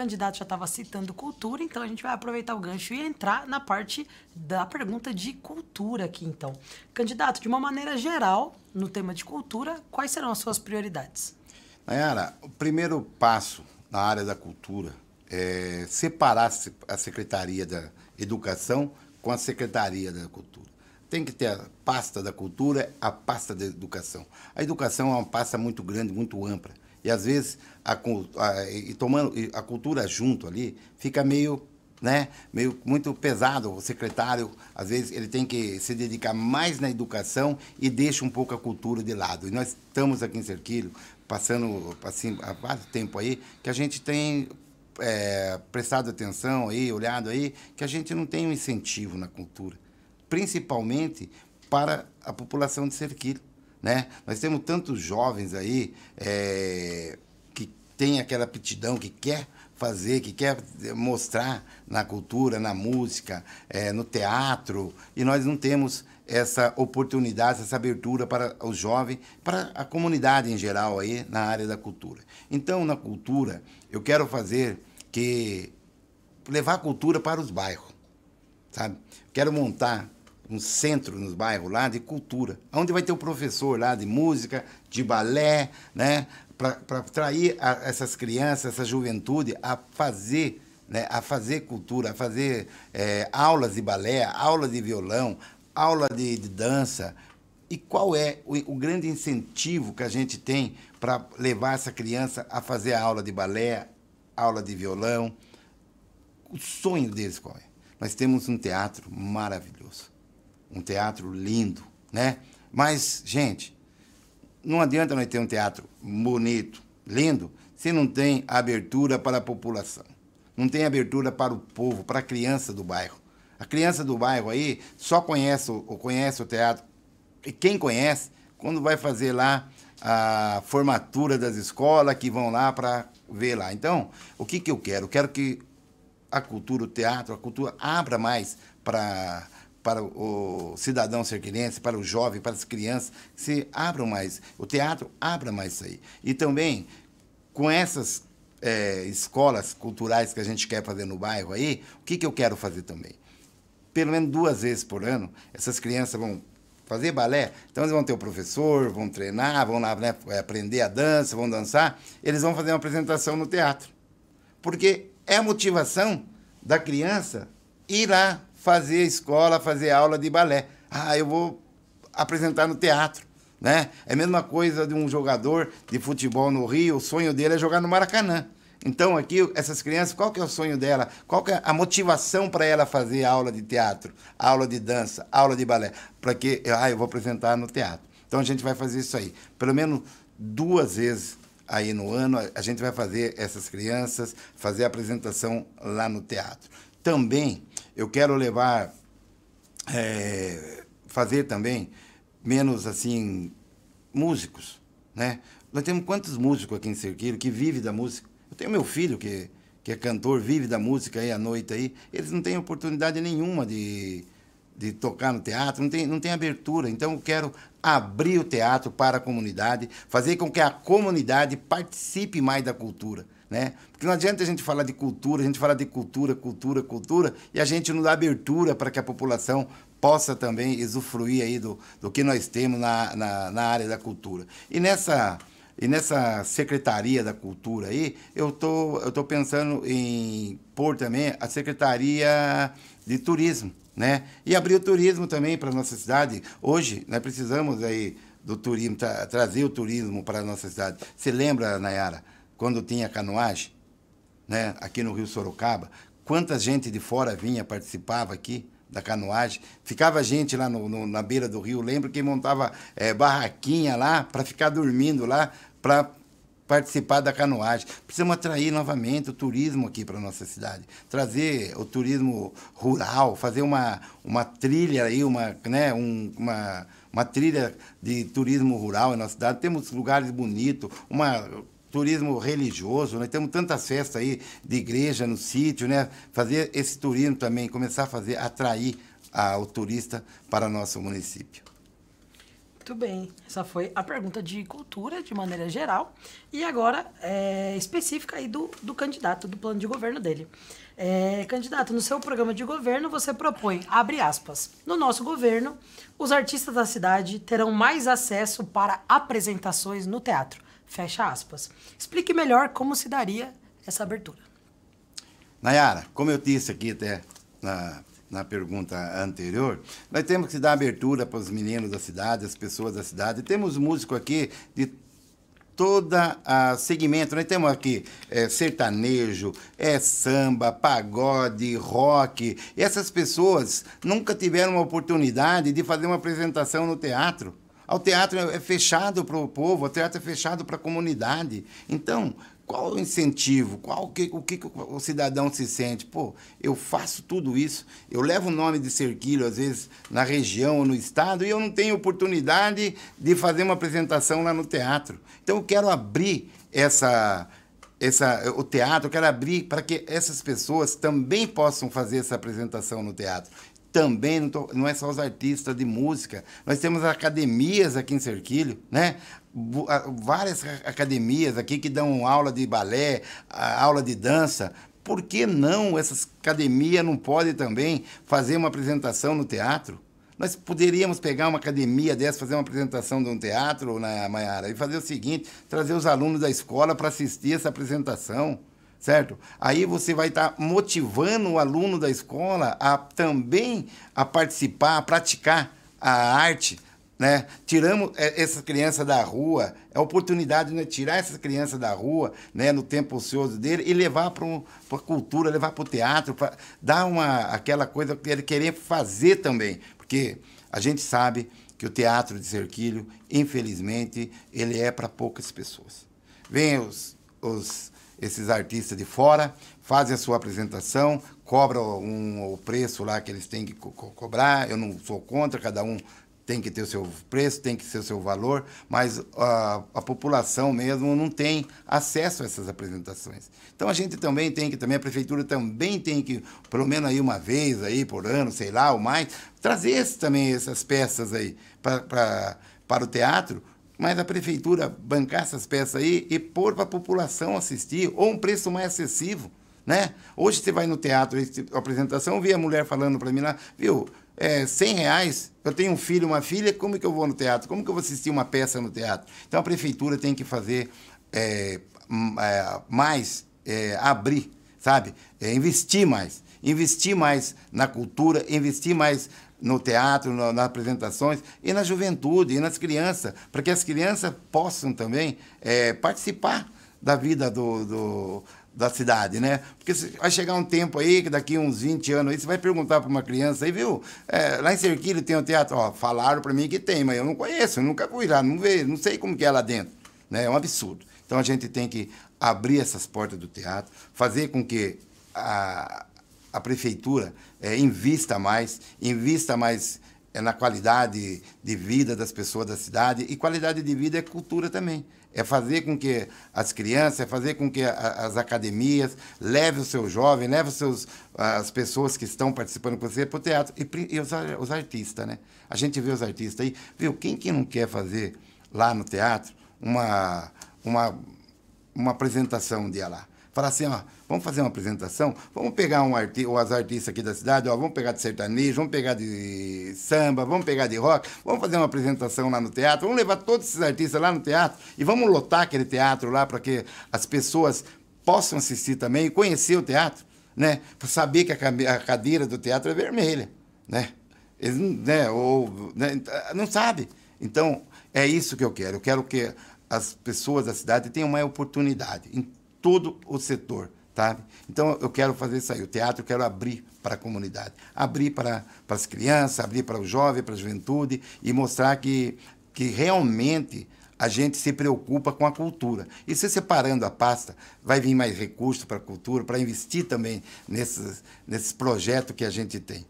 [SPEAKER 1] candidato já estava citando cultura, então a gente vai aproveitar o gancho e entrar na parte da pergunta de cultura aqui, então. Candidato, de uma maneira geral, no tema de cultura, quais serão as suas prioridades?
[SPEAKER 2] Nayara, o primeiro passo na área da cultura é separar a Secretaria da Educação com a Secretaria da Cultura. Tem que ter a pasta da cultura, a pasta da educação. A educação é uma pasta muito grande, muito ampla. E às vezes a, a, e tomando a cultura junto ali fica meio né? meio muito pesado. O secretário, às vezes, ele tem que se dedicar mais na educação e deixa um pouco a cultura de lado. E nós estamos aqui em Cerquilho, passando assim, há vários tempo aí, que a gente tem é, prestado atenção aí, olhado aí, que a gente não tem um incentivo na cultura, principalmente para a população de Cerquilho. Né? Nós temos tantos jovens aí é, que tem aquela aptidão, que quer fazer, que quer mostrar na cultura, na música, é, no teatro, e nós não temos essa oportunidade, essa abertura para o jovem, para a comunidade em geral aí na área da cultura. Então, na cultura, eu quero fazer que levar a cultura para os bairros, sabe? Quero montar um centro no bairro lá de cultura, onde vai ter o um professor lá de música, de balé, né? para atrair essas crianças, essa juventude a fazer, né? a fazer cultura, a fazer é, aulas de balé, aulas de violão, aula de, de dança. E qual é o, o grande incentivo que a gente tem para levar essa criança a fazer a aula de balé, aula de violão? O sonho deles qual é? Nós temos um teatro maravilhoso um teatro lindo, né? Mas, gente, não adianta nós ter um teatro bonito, lindo, se não tem abertura para a população. Não tem abertura para o povo, para a criança do bairro. A criança do bairro aí só conhece, conhece o teatro. E quem conhece, quando vai fazer lá a formatura das escolas que vão lá para ver lá. Então, o que, que eu quero? Eu quero que a cultura, o teatro, a cultura abra mais para para o cidadão serquirense, para o jovem, para as crianças, se abram mais, o teatro abra mais isso aí. E também, com essas é, escolas culturais que a gente quer fazer no bairro aí, o que, que eu quero fazer também? Pelo menos duas vezes por ano, essas crianças vão fazer balé, então eles vão ter o professor, vão treinar, vão lá, né, é, aprender a dança, vão dançar, eles vão fazer uma apresentação no teatro. Porque é a motivação da criança ir lá fazer escola, fazer aula de balé. Ah, eu vou apresentar no teatro, né? É a mesma coisa de um jogador de futebol no Rio, o sonho dele é jogar no Maracanã. Então aqui essas crianças, qual que é o sonho dela? Qual que é a motivação para ela fazer aula de teatro, aula de dança, aula de balé? Para que, ah, eu vou apresentar no teatro. Então a gente vai fazer isso aí, pelo menos duas vezes aí no ano a gente vai fazer essas crianças fazer a apresentação lá no teatro. Também eu quero levar, é, fazer também menos assim músicos, né? Nós temos quantos músicos aqui em Cerqueiro que vive da música? Eu tenho meu filho que que é cantor, vive da música aí à noite aí. Eles não têm oportunidade nenhuma de, de tocar no teatro, não tem, não tem abertura. Então eu quero abrir o teatro para a comunidade, fazer com que a comunidade participe mais da cultura. Né? Porque não adianta a gente falar de cultura, a gente fala de cultura, cultura, cultura, e a gente não dá abertura para que a população possa também usufruir aí do, do que nós temos na, na, na área da cultura. E nessa, e nessa Secretaria da Cultura aí, eu tô, eu tô pensando em pôr também a Secretaria de Turismo, né? E abrir o turismo também para a nossa cidade. Hoje, nós precisamos aí do turismo, tra trazer o turismo para a nossa cidade. Você lembra, Nayara? quando tinha canoagem, né, aqui no Rio Sorocaba, quanta gente de fora vinha, participava aqui da canoagem. Ficava gente lá no, no, na beira do rio, lembro que montava é, barraquinha lá para ficar dormindo lá, para participar da canoagem. Precisamos atrair novamente o turismo aqui para a nossa cidade, trazer o turismo rural, fazer uma, uma trilha aí, uma, né, um, uma, uma trilha de turismo rural em nossa cidade. Temos lugares bonitos, uma turismo religioso, nós né? temos tantas festas aí de igreja no sítio, né? Fazer esse turismo também, começar a fazer, atrair a, o turista para nosso município.
[SPEAKER 1] Muito bem, essa foi a pergunta de cultura de maneira geral e agora é, específica aí do, do candidato, do plano de governo dele. É, candidato, no seu programa de governo você propõe, abre aspas, no nosso governo os artistas da cidade terão mais acesso para apresentações no teatro. Fecha aspas. Explique melhor como se daria essa abertura.
[SPEAKER 2] Nayara, como eu disse aqui até na, na pergunta anterior, nós temos que dar abertura para os meninos da cidade, as pessoas da cidade. Temos músico aqui de toda a segmento. Nós temos aqui é, sertanejo, é samba, pagode, rock. E essas pessoas nunca tiveram uma oportunidade de fazer uma apresentação no teatro. O teatro é, é fechado para o povo, o teatro é fechado para a comunidade. Então, qual o incentivo? Qual o que, o que o cidadão se sente? Pô, eu faço tudo isso, eu levo o nome de Serquilho às vezes, na região ou no estado, e eu não tenho oportunidade de fazer uma apresentação lá no teatro. Então, eu quero abrir essa, essa, o teatro, eu quero abrir para que essas pessoas também possam fazer essa apresentação no teatro também, não, tô, não, é só os artistas de música, nós temos academias aqui em Serquilho, né? Várias academias aqui que dão aula de balé, aula de dança. Por que não essas academias não podem também fazer uma apresentação no teatro? Nós poderíamos pegar uma academia dessa, fazer uma apresentação de um teatro na né, Maiara e fazer o seguinte: trazer os alunos da escola para assistir essa apresentação certo? Aí você vai estar tá motivando o aluno da escola a também a participar, a praticar a arte, né? Tiramos é, essa criança da rua, é a oportunidade de né? tirar essa criança da rua, né, no tempo ocioso dele e levar para a cultura, levar para o teatro, para dar uma aquela coisa que ele querer fazer também, porque a gente sabe que o teatro de Cerquilho, infelizmente, ele é para poucas pessoas. Vem os, os esses artistas de fora, fazem a sua apresentação, cobram um, o preço lá que eles têm que co cobrar. Eu não sou contra, cada um tem que ter o seu preço, tem que ter o seu valor, mas a, a, população mesmo não tem acesso a essas apresentações. Então a gente também tem que, também a prefeitura também tem que, pelo menos aí uma vez aí por ano, sei lá, ou mais, trazer esse, também essas peças aí para para o teatro, mas a prefeitura bancar essas peças aí e pôr para a população assistir, ou um preço mais acessível, né? Hoje você vai no teatro, a apresentação, vi a mulher falando para mim lá, viu, é, 100 reais, eu tenho um filho, uma filha, como que eu vou no teatro? Como que eu vou assistir uma peça no teatro? Então a prefeitura tem que fazer é, é, mais, é, abrir, sabe? É, investir mais investir mais na cultura, investir mais no teatro, no, nas apresentações, e na juventude, e nas crianças, para que as crianças possam também é, participar da vida do, do, da cidade, né? Porque vai chegar um tempo aí, que daqui uns 20 anos, aí você vai perguntar para uma criança aí, viu? É, lá em Cerquilho tem um teatro, ó, falaram para mim que tem, mas eu não conheço, eu nunca fui lá, não vejo, não sei como que é lá dentro, né? É um absurdo. Então a gente tem que abrir essas portas do teatro, fazer com que a, a prefeitura é, invista mais, invista mais é, na qualidade de vida das pessoas da cidade e qualidade de vida é cultura também. É fazer com que as crianças, é fazer com que a, as academias levem o seu jovem, levem os seus, as pessoas que estão participando com você para o teatro. E, e os, os artistas, né? A gente vê os artistas aí. Viu, quem que não quer fazer lá no teatro uma, uma, uma apresentação um dia lá? Falar assim, ó, vamos fazer uma apresentação, vamos pegar um arti ou as artistas aqui da cidade, ó, vamos pegar de sertanejo, vamos pegar de samba, vamos pegar de rock, vamos fazer uma apresentação lá no teatro, vamos levar todos esses artistas lá no teatro e vamos lotar aquele teatro lá para que as pessoas possam assistir também e conhecer o teatro, né? Para saber que a cadeira do teatro é vermelha, né? Eles né, ou, né, não sabe. Então, é isso que eu quero. Eu quero que as pessoas da cidade tenham uma oportunidade todo o setor. Tá? Então, eu quero fazer isso aí. O teatro eu quero abrir para a comunidade, abrir para, para as crianças, abrir para o jovem, para a juventude e mostrar que, que realmente a gente se preocupa com a cultura. E se separando a pasta, vai vir mais recurso para a cultura, para investir também nesses, nesses projetos que a gente tem.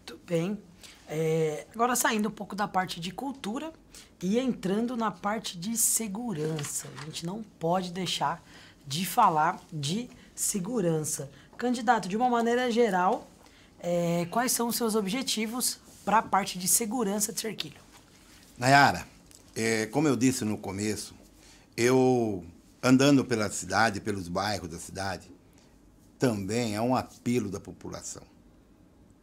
[SPEAKER 1] Muito bem. É, agora saindo um pouco da parte de cultura e entrando na parte de segurança. A gente não pode deixar de falar de segurança. Candidato, de uma maneira geral, é, quais são os seus objetivos para a parte de segurança de Cerquilho?
[SPEAKER 2] Nayara, é, como eu disse no começo, eu andando pela cidade, pelos bairros da cidade, também é um apelo da população.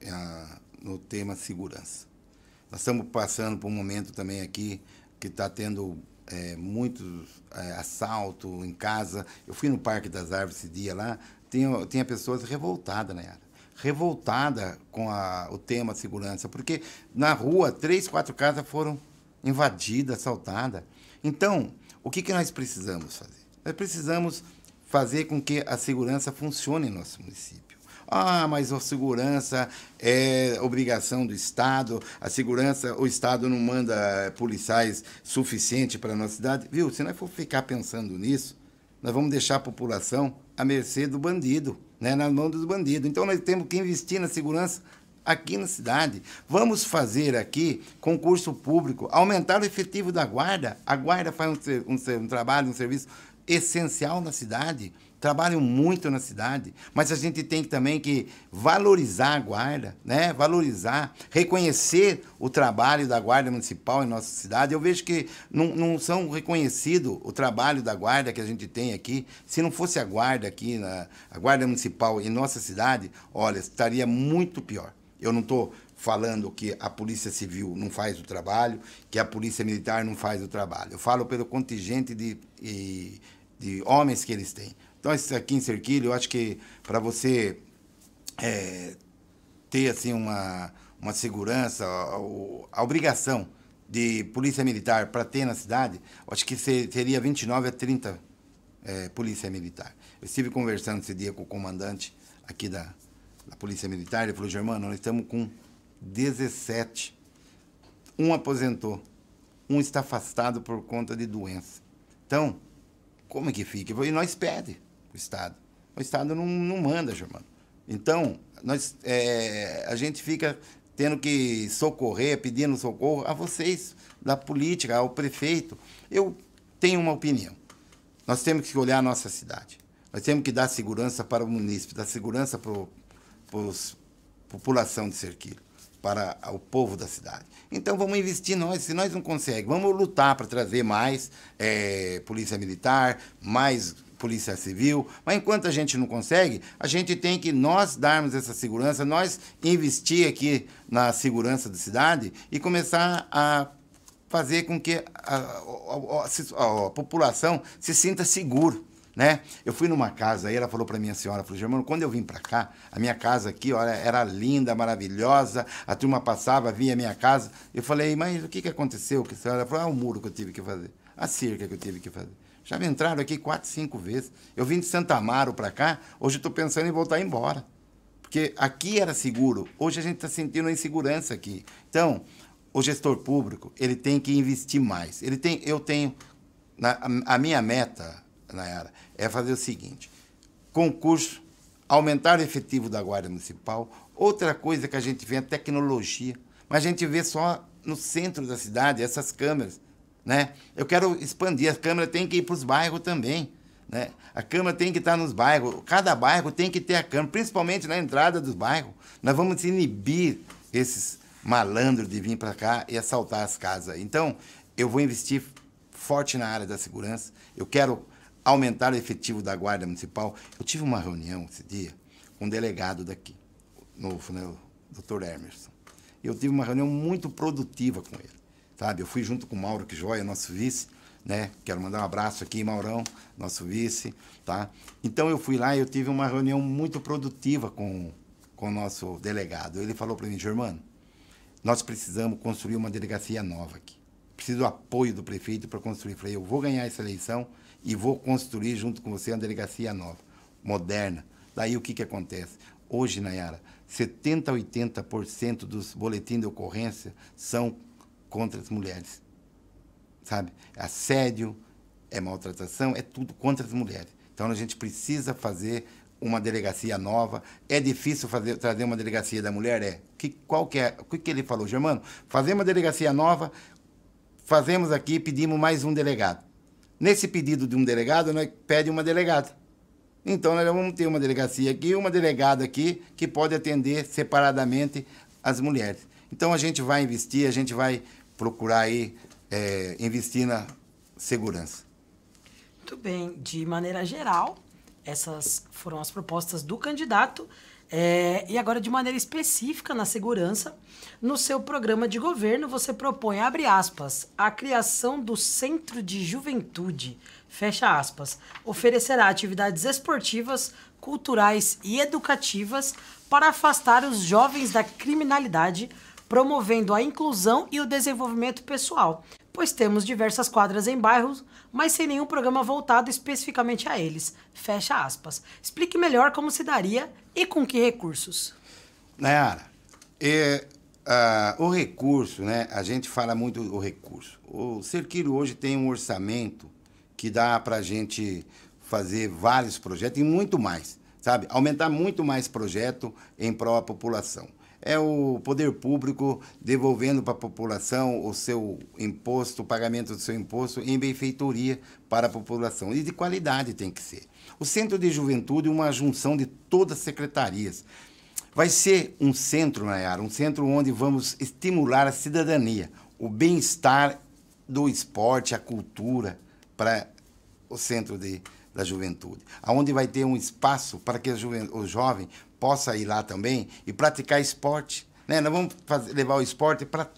[SPEAKER 2] É, no tema segurança. Nós estamos passando por um momento também aqui que está tendo é, muito é, assalto em casa. Eu fui no Parque das Árvores esse dia lá, tinha, tinha pessoas revoltadas, né? Revoltada com a, o tema segurança, porque na rua três, quatro casas foram invadidas, assaltadas. Então, o que, que nós precisamos fazer? Nós precisamos fazer com que a segurança funcione em nosso município. Ah, mas a segurança é obrigação do Estado, a segurança, o Estado não manda eh, policiais suficiente para a nossa cidade. Viu, se nós for ficar pensando nisso, nós vamos deixar a população à mercê do bandido, né? nas mãos dos bandidos. Então nós temos que investir na segurança aqui na cidade. Vamos fazer aqui concurso público, aumentar o efetivo da guarda. A guarda faz um, um, um trabalho, um serviço essencial na cidade trabalham muito na cidade, mas a gente tem também que valorizar a guarda, né? valorizar, reconhecer o trabalho da guarda municipal em nossa cidade. Eu vejo que não, não são reconhecido o trabalho da guarda que a gente tem aqui. Se não fosse a guarda aqui, na, a guarda municipal em nossa cidade, olha, estaria muito pior. Eu não estou falando que a Polícia Civil não faz o trabalho, que a Polícia Militar não faz o trabalho. Eu falo pelo contingente de, de homens que eles têm. Então aqui em Cerquilho, eu acho que para você é, ter assim uma, uma segurança, a, a obrigação de polícia militar para ter na cidade, acho que seria 29 a 30 é, polícia militar. Eu estive conversando esse dia com o comandante aqui da, da Polícia Militar, ele falou, Germano, nós estamos com 17, um aposentou, um está afastado por conta de doença. Então, como é que fica? E nós pede o Estado. O Estado não, não manda, Germano. Então, nós, é, a gente fica tendo que socorrer, pedindo socorro a vocês, da política, ao prefeito. Eu tenho uma opinião. Nós temos que olhar a nossa cidade. Nós temos que dar segurança para o município dar segurança para a população de Serquilho, para o povo da cidade. Então vamos investir nós, se nós não conseguimos, vamos lutar para trazer mais é, polícia militar, mais Polícia Civil. Mas enquanto a gente não consegue, a gente tem que nós darmos essa segurança, nós investir aqui na segurança da cidade e começar a fazer com que a, a, a, a população se sinta segura. Né? Eu fui numa casa aí, ela falou para minha senhora, falou, Germano, quando eu vim para cá, a minha casa aqui, olha, era linda, maravilhosa, a turma passava, via a minha casa. Eu falei, mas o que, que aconteceu? Que falou, ah, o muro que eu tive que fazer, a cerca que eu tive que fazer. Já me entraram aqui quatro, cinco vezes. Eu vim de Santa Amaro para cá, hoje estou pensando em voltar embora. Porque aqui era seguro, hoje a gente está sentindo a insegurança aqui. Então, o gestor público, ele tem que investir mais. Ele tem, eu tenho, na, a minha meta, Nayara, é fazer o seguinte, concurso, aumentar o efetivo da Guarda Municipal. Outra coisa que a gente vê é tecnologia. Mas a gente vê só no centro da cidade essas câmeras. Né? Eu quero expandir, a Câmara tem que ir para os bairros também. Né? A Câmara tem que estar tá nos bairros, cada bairro tem que ter a Câmara, principalmente na entrada dos bairros. Nós vamos inibir esses malandros de vir para cá e assaltar as casas. Então, eu vou investir forte na área da segurança, eu quero aumentar o efetivo da Guarda Municipal. Eu tive uma reunião esse dia com um delegado daqui, novo, né, o doutor Emerson. Eu tive uma reunião muito produtiva com ele sabe? Eu fui junto com o Mauro que joia, nosso vice, né? Quero mandar um abraço aqui, Maurão, nosso vice, tá? Então eu fui lá e eu tive uma reunião muito produtiva com, com o nosso delegado. Ele falou para mim, Germano, nós precisamos construir uma delegacia nova aqui. Preciso do apoio do prefeito para construir. Falei, eu vou ganhar essa eleição e vou construir junto com você uma delegacia nova, moderna. Daí o que, que acontece? Hoje, Nayara, 70% a 80% dos boletins de ocorrência são contra as mulheres. Sabe? Assédio, é maltratação, é tudo contra as mulheres. Então a gente precisa fazer uma delegacia nova. É difícil fazer, trazer uma delegacia da mulher? É. Que, qual que é? O que, que ele falou, Germano? Fazer uma delegacia nova, fazemos aqui, pedimos mais um delegado. Nesse pedido de um delegado, nós pede uma delegada. Então nós vamos ter uma delegacia aqui e uma delegada aqui que pode atender separadamente as mulheres. Então a gente vai investir, a gente vai procurar aí é, investir na segurança.
[SPEAKER 1] Muito bem. De maneira geral, essas foram as propostas do candidato. É, e agora, de maneira específica na segurança, no seu programa de governo, você propõe, abre aspas, a criação do Centro de Juventude, fecha aspas, oferecerá atividades esportivas, culturais e educativas para afastar os jovens da criminalidade, promovendo a inclusão e o desenvolvimento pessoal, pois temos diversas quadras em bairros, mas sem nenhum programa voltado especificamente a eles. Fecha aspas. Explique melhor como se daria e com que
[SPEAKER 2] recursos. Nayara, é, uh, o recurso, né? A gente fala muito o recurso. O Cerquiro hoje tem um orçamento que dá para a gente fazer vários projetos e muito mais, sabe? Aumentar muito mais projeto em prol da população é o poder público devolvendo para a população o seu imposto, o pagamento do seu imposto em benfeitoria para a população. E de qualidade tem que ser. O Centro de Juventude, é uma junção de todas as secretarias. Vai ser um centro, Nayara, um centro onde vamos estimular a cidadania, o bem-estar do esporte, a cultura para o Centro de, da Juventude, aonde vai ter um espaço para que o jovem possa ir lá também e praticar esporte. Né? Nós vamos fazer, levar o esporte para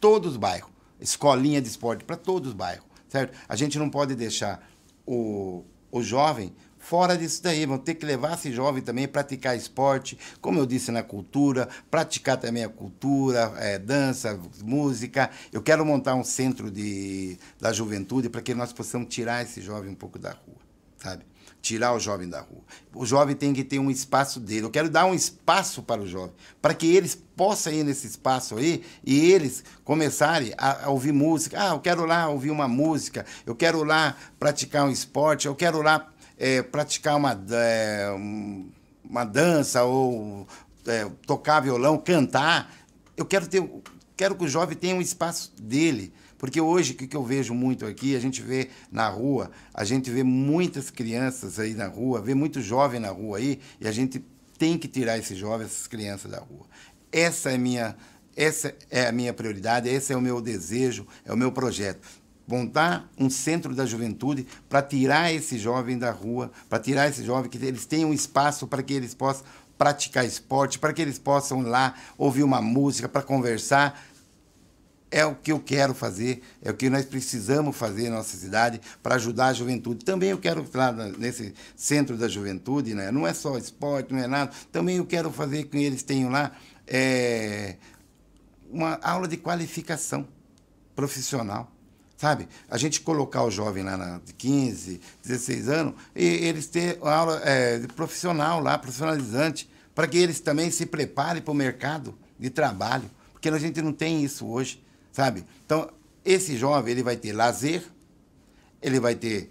[SPEAKER 2] todos os bairros. Escolinha de esporte para todos os bairros, certo? A gente não pode deixar o, o jovem fora disso daí. Vão ter que levar esse jovem também a praticar esporte, como eu disse, na cultura, praticar também a cultura, é, dança, música. Eu quero montar um centro de, da juventude para que nós possamos tirar esse jovem um pouco da rua, sabe? tirar o jovem da rua. O jovem tem que ter um espaço dele. Eu quero dar um espaço para o jovem, para que eles possam ir nesse espaço aí e eles começarem a, a ouvir música. Ah, eu quero lá ouvir uma música, eu quero lá praticar um esporte, eu quero lá é, praticar uma, é, uma dança ou é, tocar violão, cantar. Eu quero ter quero que o jovem tenha um espaço dele. Porque hoje, o que eu vejo muito aqui, a gente vê na rua, a gente vê muitas crianças aí na rua, vê muito jovem na rua aí, e a gente tem que tirar esses jovens, essas crianças da rua. Essa é minha, essa é a minha prioridade, esse é o meu desejo, é o meu projeto. Montar um centro da juventude para tirar esse jovem da rua, para tirar esse jovem, que eles tenham espaço para que eles possam praticar esporte, para que eles possam ir lá ouvir uma música, para conversar, é o que eu quero fazer, é o que nós precisamos fazer na nossa cidade para ajudar a juventude. Também eu quero, lá nesse centro da juventude, né? não é só esporte, não é nada, também eu quero fazer com que eles tenham lá é, uma aula de qualificação profissional. Sabe? A gente colocar o jovem lá na, de 15, 16 anos, e eles ter uma aula é, profissional lá, profissionalizante, para que eles também se preparem para o mercado de trabalho, porque a gente não tem isso hoje. Sabe? Então, esse jovem ele vai ter lazer, ele vai ter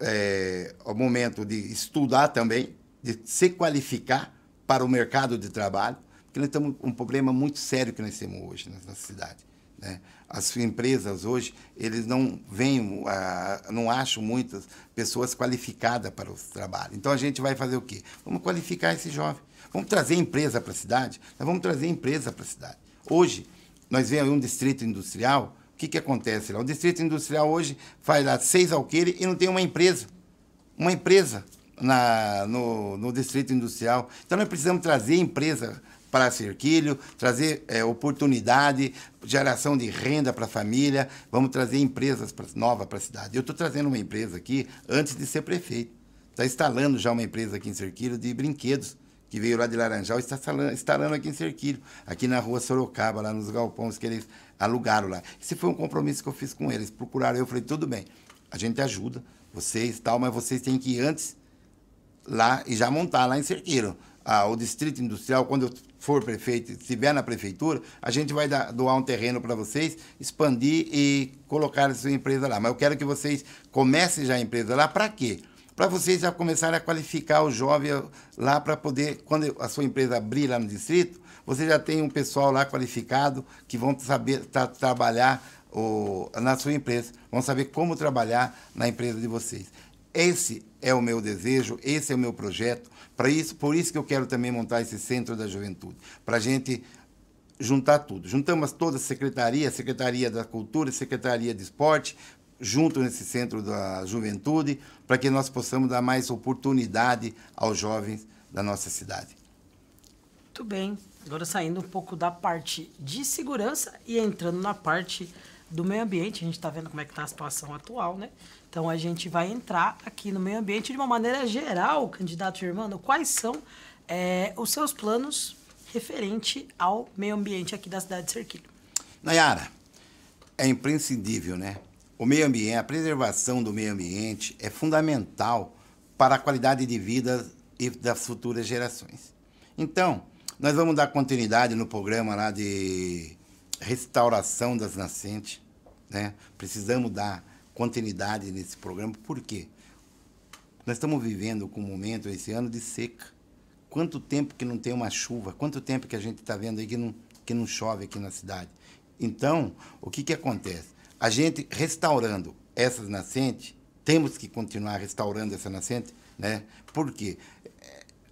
[SPEAKER 2] é, o momento de estudar também, de se qualificar para o mercado de trabalho, porque nós temos um problema muito sério que nós temos hoje na cidade. Né? As empresas hoje, eles não veem, ah, não acham muitas pessoas qualificadas para o trabalho. Então a gente vai fazer o quê? Vamos qualificar esse jovem. Vamos trazer empresa para a cidade? Nós vamos trazer empresa para a cidade. Hoje, nós vemos um distrito industrial, o que, que acontece lá? O distrito industrial hoje faz lá seis alqueires e não tem uma empresa. Uma empresa na, no, no distrito industrial. Então nós precisamos trazer empresa para Cerquilho, trazer é, oportunidade, geração de renda para a família, vamos trazer empresas novas para a cidade. Eu estou trazendo uma empresa aqui antes de ser prefeito. Está instalando já uma empresa aqui em Cerquilho de brinquedos que veio lá de Laranjal, está instalando aqui em Cerquilho, aqui na rua Sorocaba, lá nos galpões que eles alugaram lá. Esse foi um compromisso que eu fiz com eles. Procuraram, eu falei, tudo bem, a gente ajuda vocês tal, mas vocês têm que ir antes lá e já montar lá em Cerquilho. Ah, o distrito industrial, quando eu for prefeito, estiver na prefeitura, a gente vai dar, doar um terreno para vocês, expandir e colocar a sua empresa lá. Mas eu quero que vocês comecem já a empresa lá. Para quê? para vocês já começarem a qualificar o jovem lá para poder, quando a sua empresa abrir lá no distrito, você já tem um pessoal lá qualificado que vão saber tra trabalhar o, na sua empresa, vão saber como trabalhar na empresa de vocês. Esse é o meu desejo, esse é o meu projeto. Para isso, por isso que eu quero também montar esse centro da juventude, para a gente juntar tudo. Juntamos todas as secretarias, Secretaria da Cultura, Secretaria de Esporte, junto nesse centro da juventude, para que nós possamos dar mais oportunidade aos jovens da nossa cidade.
[SPEAKER 1] Muito bem. Agora saindo um pouco da parte de segurança e entrando na parte do meio ambiente, a gente está vendo como é que está a situação atual, né? Então a gente vai entrar aqui no meio ambiente de uma maneira geral, candidato Germano, quais são é, os seus planos referente ao meio ambiente aqui da cidade de Serquilho?
[SPEAKER 2] Nayara, é imprescindível, né? O meio ambiente, a preservação do meio ambiente é fundamental para a qualidade de vida e das futuras gerações. Então, nós vamos dar continuidade no programa lá de restauração das nascentes, né? Precisamos dar continuidade nesse programa. Por quê? Nós estamos vivendo com um momento esse ano de seca. Quanto tempo que não tem uma chuva? Quanto tempo que a gente está vendo aí que não, que não chove aqui na cidade? Então, o que, que acontece? A gente restaurando essas nascentes, temos que continuar restaurando essa nascente, né? Por quê?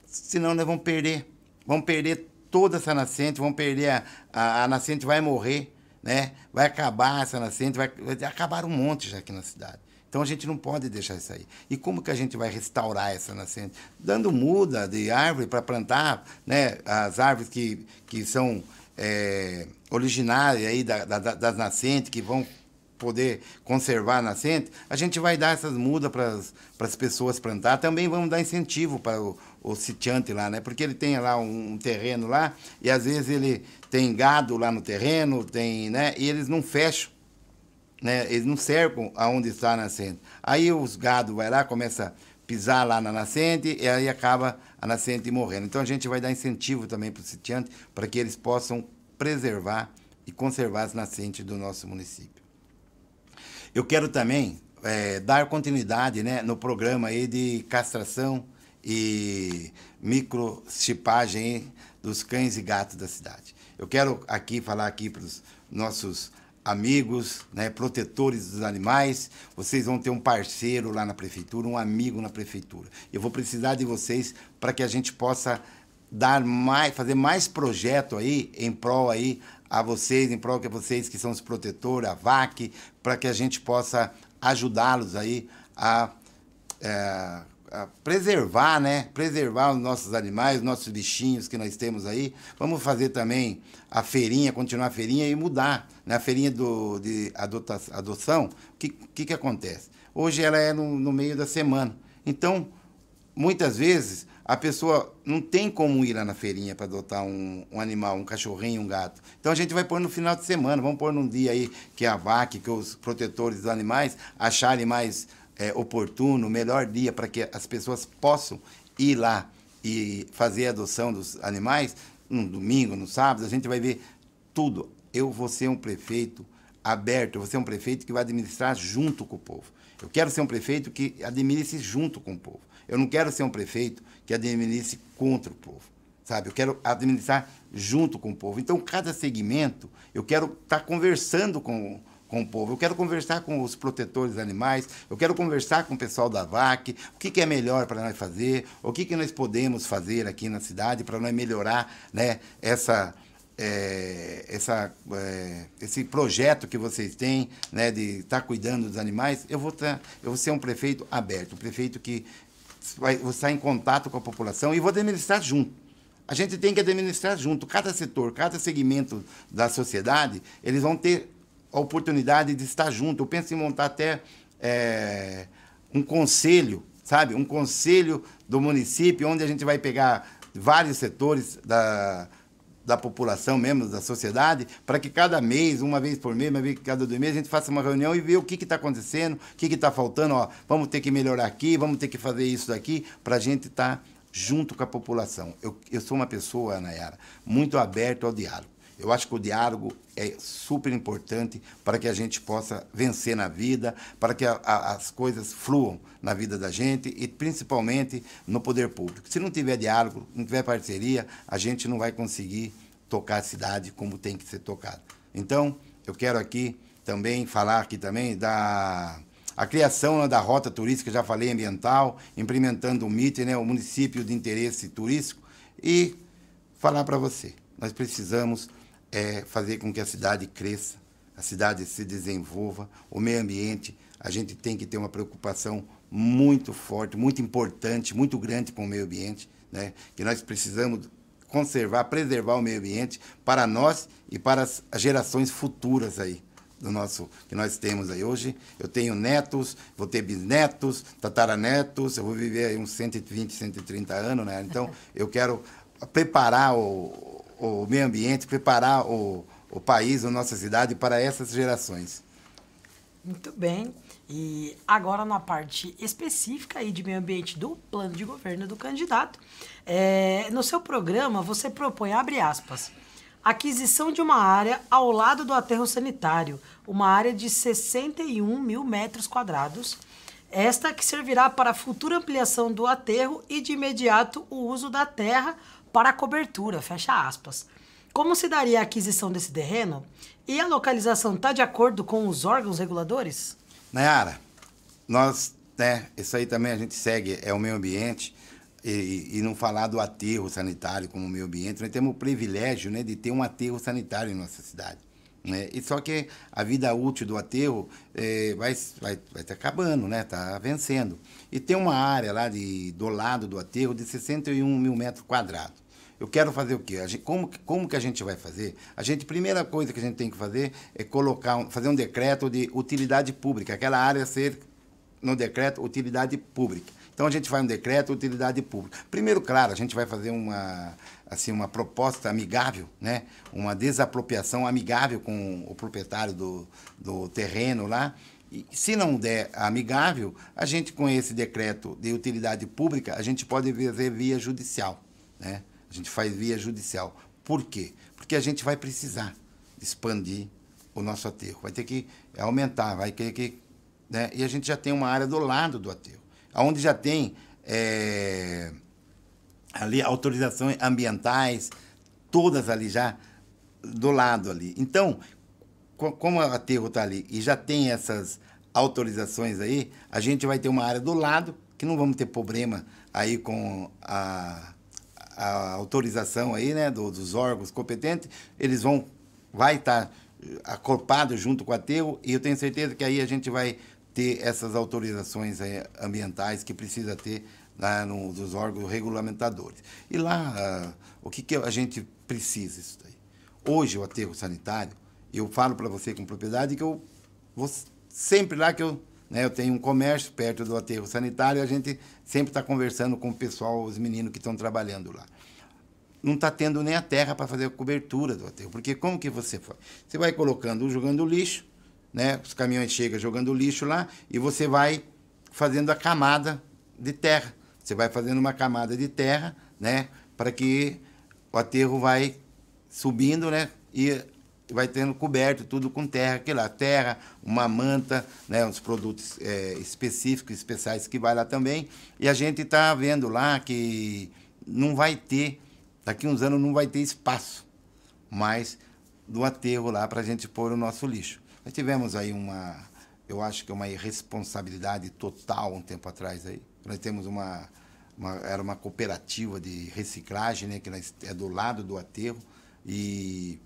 [SPEAKER 2] Senão nós vamos perder. Vamos perder toda essa nascente, vamos perder a, a, a nascente vai morrer, né? Vai acabar essa nascente, vai, vai acabar um monte já aqui na cidade. Então a gente não pode deixar isso aí. E como que a gente vai restaurar essa nascente? Dando muda de árvore para plantar, né? As árvores que, que são é, originárias aí da, da, das nascentes, que vão poder conservar a nascente, a gente vai dar essas mudas para as pessoas plantar. Também vamos dar incentivo para o, o sitiante lá, né? Porque ele tem lá um, um, terreno lá e às vezes ele tem gado lá no terreno, tem, né? E eles não fecham. Né, eles não cercam aonde está a nascente. Aí os gado vai lá, começa pisar lá na nascente e aí acaba a nascente morrendo. Então a gente vai dar incentivo também para o sitiante para que eles possam preservar e conservar as nascentes do nosso município. Eu quero também é, dar continuidade né, no programa aí de castração e microchipagem dos cães e gatos da cidade. Eu quero aqui falar aqui para os nossos amigos, né, protetores dos animais. Vocês vão ter um parceiro lá na prefeitura, um amigo na prefeitura. Eu vou precisar de vocês para que a gente possa dar mais, fazer mais projeto aí em prol aí a vocês, em prol que vocês que são os protetores, a VAC, para que a gente possa ajudá-los aí a, é, a, preservar, né? Preservar os nossos animais, os nossos bichinhos que nós temos aí. Vamos fazer também a feirinha, continuar a feirinha e mudar. Na né? feirinha do, de adota, adoção, o que, que, que, acontece? Hoje ela é no, no meio da semana. Então, muitas vezes a pessoa não tem como ir lá na feirinha para adotar um, um, animal, um cachorrinho, um gato. Então a gente vai pôr no final de semana, vamos pôr num dia aí que a vaca, que os protetores dos animais acharem mais é, oportuno, o melhor dia para que as pessoas possam ir lá e fazer a adoção dos animais, no domingo, no sábado, a gente vai ver tudo. Eu vou ser um prefeito aberto, eu vou ser um prefeito que vai administrar junto com o povo. Eu quero ser um prefeito que administre junto com o povo. Eu não quero ser um prefeito que administre contra o povo, sabe? Eu quero administrar junto com o povo. Então, cada segmento, eu quero estar tá conversando com, com o povo. Eu quero conversar com os protetores animais, eu quero conversar com o pessoal da VAC, o que, que é melhor para nós fazer, o que, que nós podemos fazer aqui na cidade para nós melhorar né, essa, é, essa, é, esse projeto que vocês têm né, de estar tá cuidando dos animais. Eu vou, tá, eu vou ser um prefeito aberto, um prefeito que vai, estar em contato com a população e vou administrar junto. A gente tem que administrar junto. Cada setor, cada segmento da sociedade, eles vão ter a oportunidade de estar junto. Eu penso em montar até é, um conselho, sabe? Um conselho do município, onde a gente vai pegar vários setores da, da população mesmo, da sociedade, para que cada mês, uma vez por mês, uma vez cada dois meses, a gente faça uma reunião e veja o que está acontecendo, o que está faltando, ó, vamos ter que melhorar aqui, vamos ter que fazer isso daqui, para a gente estar tá junto com a população. Eu, eu sou uma pessoa, Nayara, muito aberta ao diálogo. Eu acho que o diálogo é super importante para que a gente possa vencer na vida, para que a, a, as coisas fluam na vida da gente e principalmente no poder público. Se não tiver diálogo, não tiver parceria, a gente não vai conseguir tocar a cidade como tem que ser tocado. Então, eu quero aqui também falar aqui também da a criação né, da rota turística, já falei ambiental, implementando o MIT, né, o município de interesse turístico e falar para você. Nós precisamos é fazer com que a cidade cresça, a cidade se desenvolva, o meio ambiente. A gente tem que ter uma preocupação muito forte, muito importante, muito grande com o meio ambiente, né? que nós precisamos conservar, preservar o meio ambiente para nós e para as gerações futuras aí do nosso que nós temos aí hoje. Eu tenho netos, vou ter bisnetos, tataranetos, eu vou viver aí uns 120, 130 anos, né? Então, eu quero preparar o o meio ambiente, preparar o, o país, a nossa cidade para essas gerações.
[SPEAKER 1] Muito bem. E agora na parte específica aí de meio ambiente do plano de governo do candidato, é, no seu programa você propõe, abre aspas, aquisição de uma área ao lado do aterro sanitário, uma área de 61 mil metros quadrados, esta que servirá para futura ampliação do aterro e de imediato o uso da terra para cobertura, fecha aspas. Como se daria a aquisição desse terreno? E a localização está de acordo com os órgãos reguladores?
[SPEAKER 2] Nayara, nós, né, isso aí também a gente segue, é o meio ambiente, e, e não falar do aterro sanitário como meio ambiente, nós temos o privilégio né, de ter um aterro sanitário em nossa cidade. Né? E só que a vida útil do aterro é, vai, vai, vai tá acabando, né? Está vencendo. E tem uma área lá de, do lado do aterro de 61 mil metros quadrados. Eu quero fazer o quê? Gente, como, como que a gente vai fazer? A gente, primeira coisa que a gente tem que fazer é colocar, fazer um decreto de utilidade pública, aquela área ser no decreto utilidade pública. Então a gente faz um decreto utilidade pública. Primeiro, claro, a gente vai fazer uma assim uma proposta amigável, né? Uma desapropriação amigável com o proprietário do, do terreno lá se não der amigável, a gente, com esse decreto de utilidade pública, a gente pode fazer via judicial. Né? A gente faz via judicial. Por quê? Porque a gente vai precisar expandir o nosso aterro. Vai ter que aumentar, vai ter que. Né? E a gente já tem uma área do lado do aterro, onde já tem é, ali autorizações ambientais, todas ali já do lado ali. Então, como o aterro está ali e já tem essas autorizações aí, a gente vai ter uma área do lado que não vamos ter problema aí com a, a autorização aí, né, do, dos órgãos competentes, eles vão vai estar tá acorpado junto com o aterro e eu tenho certeza que aí a gente vai ter essas autorizações eh, ambientais que precisa ter lá no, dos órgãos regulamentadores. E lá, ah, o que, que a gente precisa isso daí? Hoje o aterro sanitário eu falo para você com propriedade que eu vou sempre lá que eu, né, eu tenho um comércio perto do aterro sanitário, a gente sempre está conversando com o pessoal, os meninos que estão trabalhando lá. Não está tendo nem a terra para fazer a cobertura do aterro, porque como que você faz? Você vai colocando, jogando lixo, né, os caminhões chegam jogando lixo lá e você vai fazendo a camada de terra. Você vai fazendo uma camada de terra, né, para que o aterro vai subindo, né, e vai tendo coberto tudo com terra, aquilo lá terra, uma manta, né, uns produtos é, específicos, especiais que vai lá também. E a gente está vendo lá que não vai ter, daqui uns anos não vai ter espaço mais do aterro lá para a gente pôr o nosso lixo. Nós tivemos aí uma, eu acho que é uma irresponsabilidade total um tempo atrás aí. Nós temos uma, uma era uma cooperativa de reciclagem, né, que nós, é do lado do aterro e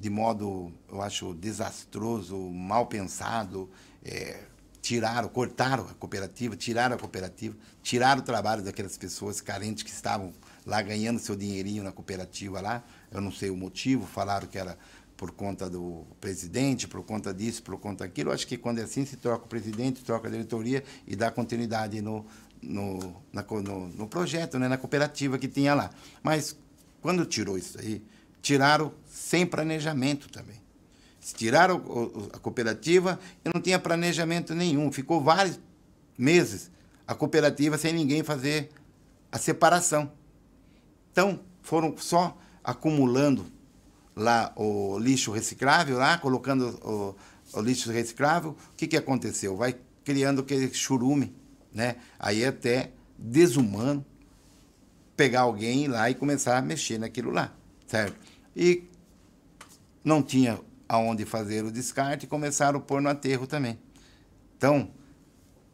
[SPEAKER 2] de modo, eu acho, desastroso, mal pensado, é, tiraram, cortaram a cooperativa, tiraram a cooperativa, tiraram o trabalho daquelas pessoas carentes que estavam lá ganhando seu dinheirinho na cooperativa lá. Eu não sei o motivo, falaram que era por conta do presidente, por conta disso, por conta daquilo. Eu acho que quando é assim, se troca o presidente, troca a diretoria e dá continuidade no, no, na, no, no projeto, né, na cooperativa que tinha lá. Mas quando tirou isso aí, tiraram sem planejamento também. Tiraram a cooperativa e não tinha planejamento nenhum. Ficou vários meses a cooperativa sem ninguém fazer a separação. Então, foram só acumulando lá o lixo reciclável, lá colocando o, o lixo reciclável. O que, que aconteceu? Vai criando aquele churume, né? Aí é até desumano pegar alguém lá e começar a mexer naquilo lá certo? E não tinha aonde fazer o descarte e começaram a pôr no aterro também. Então,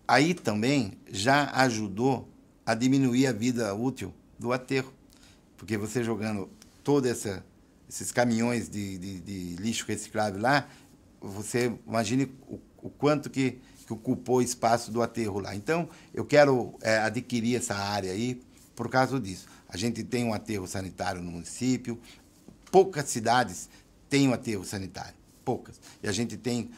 [SPEAKER 2] aí também já ajudou a diminuir a vida útil do aterro, porque você jogando todos esses caminhões de, de, de, lixo reciclável lá, você imagine o, o quanto que, que, ocupou o espaço do aterro lá. Então, eu quero é, adquirir essa área aí por causa disso. A gente tem um aterro sanitário no município, poucas cidades têm um aterro sanitário, poucas. E a gente tem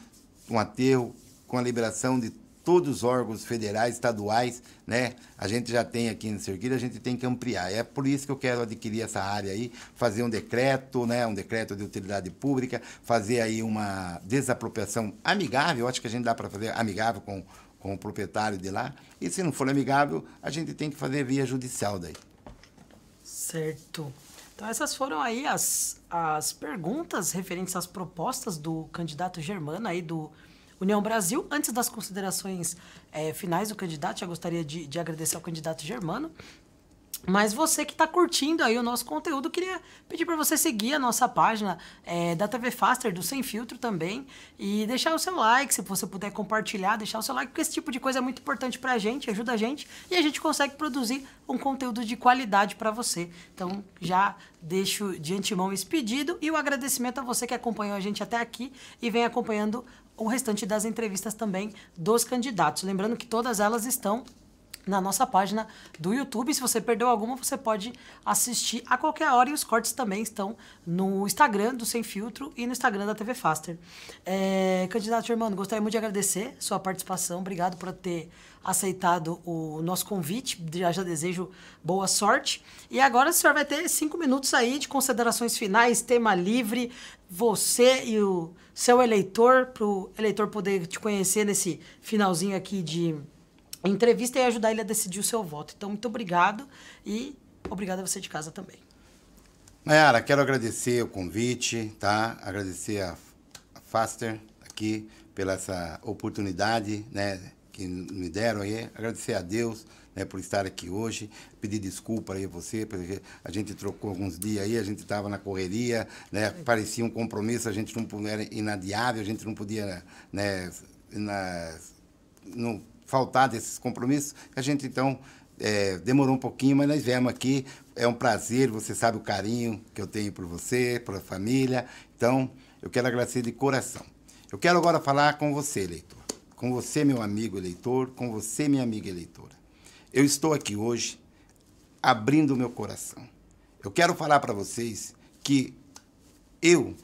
[SPEAKER 2] um aterro com a liberação de todos os órgãos federais, estaduais, né? A gente já tem aqui em Serguilha, a gente tem que ampliar. É por isso que eu quero adquirir essa área aí, fazer um decreto, né? Um decreto de utilidade pública, fazer aí uma desapropriação amigável, acho que a gente dá para fazer amigável com, com o proprietário de lá. E se não for amigável, a gente tem que fazer via judicial daí.
[SPEAKER 1] Certo. Então essas foram aí as, as perguntas referentes às propostas do candidato Germano aí do União Brasil. Antes das considerações é, finais do candidato, já gostaria de, de agradecer ao candidato Germano mas você que está curtindo aí o nosso conteúdo, queria pedir para você seguir a nossa página é, da TV Faster, do Sem Filtro também, e deixar o seu like, se você puder compartilhar, deixar o seu like, porque esse tipo de coisa é muito importante para a gente, ajuda a gente, e a gente consegue produzir um conteúdo de qualidade para você. Então, já deixo de antemão esse pedido e o agradecimento a você que acompanhou a gente até aqui e vem acompanhando o restante das entrevistas também dos candidatos. Lembrando que todas elas estão na nossa página do YouTube. Se você perdeu alguma, você pode assistir a qualquer hora e os cortes também estão no Instagram do Sem Filtro e no Instagram da TV Faster. É, candidato Germano, gostaria muito de agradecer sua participação. Obrigado por ter aceitado o nosso convite. Já, já desejo boa sorte. E agora o senhor vai ter cinco minutos aí de considerações finais, tema livre, você e o seu eleitor, para o eleitor poder te conhecer nesse finalzinho aqui de entrevista e ajudar ele a decidir o seu voto. Então, muito obrigado e obrigado a você de casa também.
[SPEAKER 2] Nayara, quero agradecer o convite, tá? Agradecer a Faster aqui pela essa oportunidade, né, que me deram aí. Agradecer a Deus, né, por estar aqui hoje. Pedir desculpa aí a você, porque a gente trocou alguns dias aí, a gente estava na correria, né? Parecia um compromisso, a gente não era inadiável, a gente não podia, né, na, faltar desses compromissos, a gente então é, demorou um pouquinho, mas nós viemos aqui. É um prazer, você sabe o carinho que eu tenho por você, pela a família. Então, eu quero agradecer de coração. Eu quero agora falar com você, eleitor. Com você, meu amigo eleitor, com você, minha amiga eleitora. Eu estou aqui hoje abrindo meu coração. Eu quero falar para vocês que eu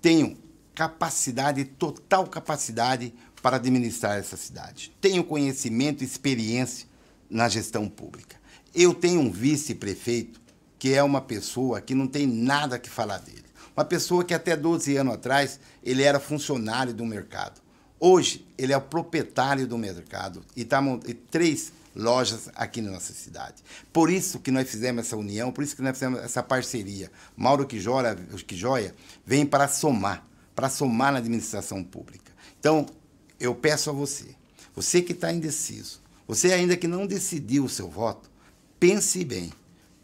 [SPEAKER 2] tenho capacidade, total capacidade para administrar essa cidade. Tenho conhecimento e experiência na gestão pública. Eu tenho um vice-prefeito que é uma pessoa que não tem nada que falar dele. Uma pessoa que até 12 anos atrás ele era funcionário do mercado. Hoje ele é o proprietário do mercado e está montando três lojas aqui na nossa cidade. Por isso que nós fizemos essa união, por isso que nós fizemos essa parceria. Mauro Quijora, vem para somar, para somar na administração pública. Então, eu peço a você, você que está indeciso, você ainda que não decidiu o seu voto, pense bem.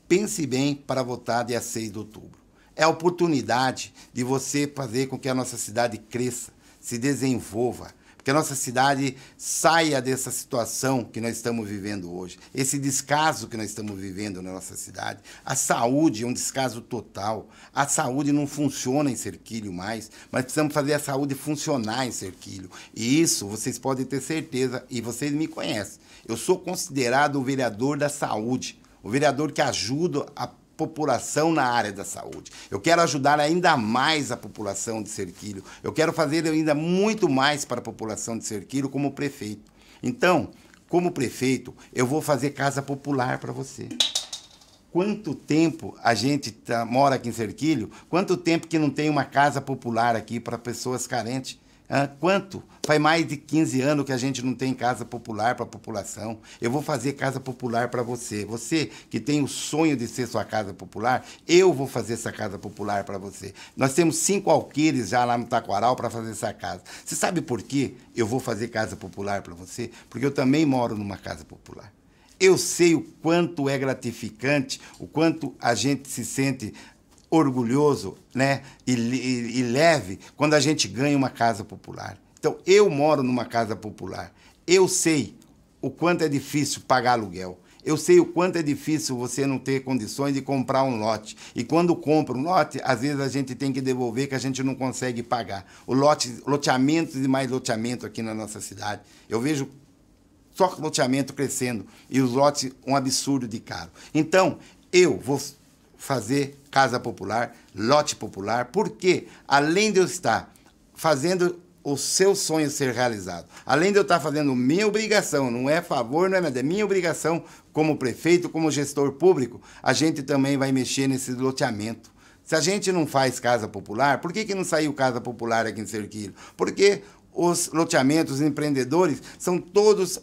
[SPEAKER 2] Pense bem para votar dia 6 de outubro. É a oportunidade de você fazer com que a nossa cidade cresça, se desenvolva, que a nossa cidade saia dessa situação que nós estamos vivendo hoje, esse descaso que nós estamos vivendo na nossa cidade. A saúde é um descaso total. A saúde não funciona em Serquilho mais, mas precisamos fazer a saúde funcionar em Serquilho. E isso vocês podem ter certeza, e vocês me conhecem. Eu sou considerado o vereador da saúde, o vereador que ajuda a população na área da saúde. Eu quero ajudar ainda mais a população de Serquilho. Eu quero fazer ainda muito mais para a população de Serquilho como prefeito. Então, como prefeito, eu vou fazer casa popular para você. Quanto tempo a gente tá, mora aqui em Serquilho? Quanto tempo que não tem uma casa popular aqui para pessoas carentes? quanto? Faz mais de 15 anos que a gente não tem casa popular para a população. Eu vou fazer casa popular para você. Você que tem o sonho de ser sua casa popular, eu vou fazer essa casa popular para você. Nós temos cinco alqueires já lá no Taquaral para fazer essa casa. Você sabe por quê eu vou fazer casa popular para você? Porque eu também moro numa casa popular. Eu sei o quanto é gratificante, o quanto a gente se sente orgulhoso né, e, e, e leve quando a gente ganha uma casa popular. Então, eu moro numa casa popular. Eu sei o quanto é difícil pagar aluguel. Eu sei o quanto é difícil você não ter condições de comprar um lote. E quando compra um lote, às vezes a gente tem que devolver que a gente não consegue pagar. O lote, loteamento e mais loteamento aqui na nossa cidade. Eu vejo só loteamento crescendo e os lotes um absurdo de caro. Então, eu vou fazer casa popular, lote popular, porque além de eu estar fazendo o seu sonho ser realizado, além de eu estar fazendo minha obrigação, não é favor, não é nada, é minha obrigação como prefeito, como gestor público, a gente também vai mexer nesse loteamento. Se a gente não faz casa popular, por que, que não saiu casa popular aqui em Cerquilho? Porque os loteamentos, os empreendedores, são todos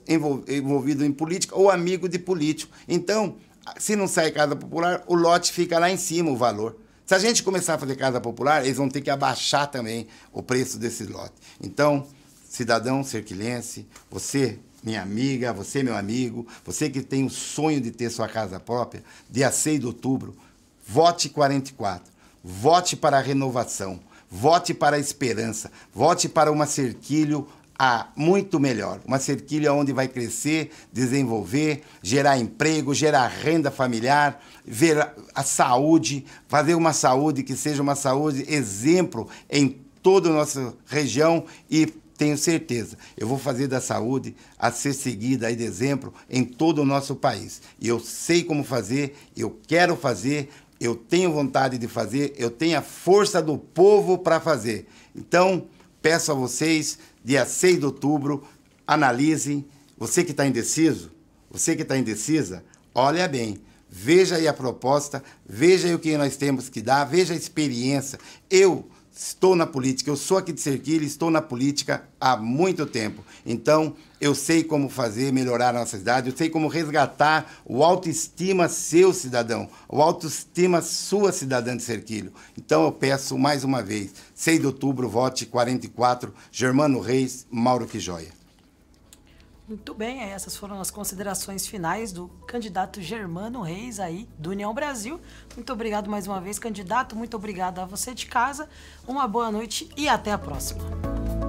[SPEAKER 2] envolvidos em política ou amigo de político. Então, se não sai casa popular, o lote fica lá em cima, o valor. Se a gente começar a fazer casa popular, eles vão ter que abaixar também o preço desse lote. Então, cidadão cerquilense, você, minha amiga, você, meu amigo, você que tem o sonho de ter sua casa própria, dia 6 de outubro, vote 44. Vote para a renovação, vote para a esperança, vote para uma cerquilho a muito melhor. Uma cerquilha onde vai crescer, desenvolver, gerar emprego, gerar renda familiar, ver a saúde, fazer uma saúde que seja uma saúde exemplo em toda a nossa região e tenho certeza, eu vou fazer da saúde a ser seguida de exemplo em todo o nosso país. E eu sei como fazer, eu quero fazer, eu tenho vontade de fazer, eu tenho a força do povo para fazer. Então, peço a vocês dia 6 de outubro. Analisem. Você que está indeciso, você que está indecisa, olha bem. Veja aí a proposta, veja aí o que nós temos que dar, veja a experiência. Eu estou na política, eu sou aqui de Serquilha, estou na política há muito tempo. Então, eu sei como fazer melhorar a nossa cidade, eu sei como resgatar o autoestima seu cidadão, o autoestima sua cidadã de Serquilho. Então, eu peço mais uma vez, 6 de outubro, vote 44, Germano Reis, Mauro Quijoia.
[SPEAKER 1] Muito bem, é, essas foram as considerações finais do candidato Germano Reis aí do União Brasil. Muito obrigado mais uma vez, candidato. Muito obrigado a você de casa. Uma boa noite e até a próxima.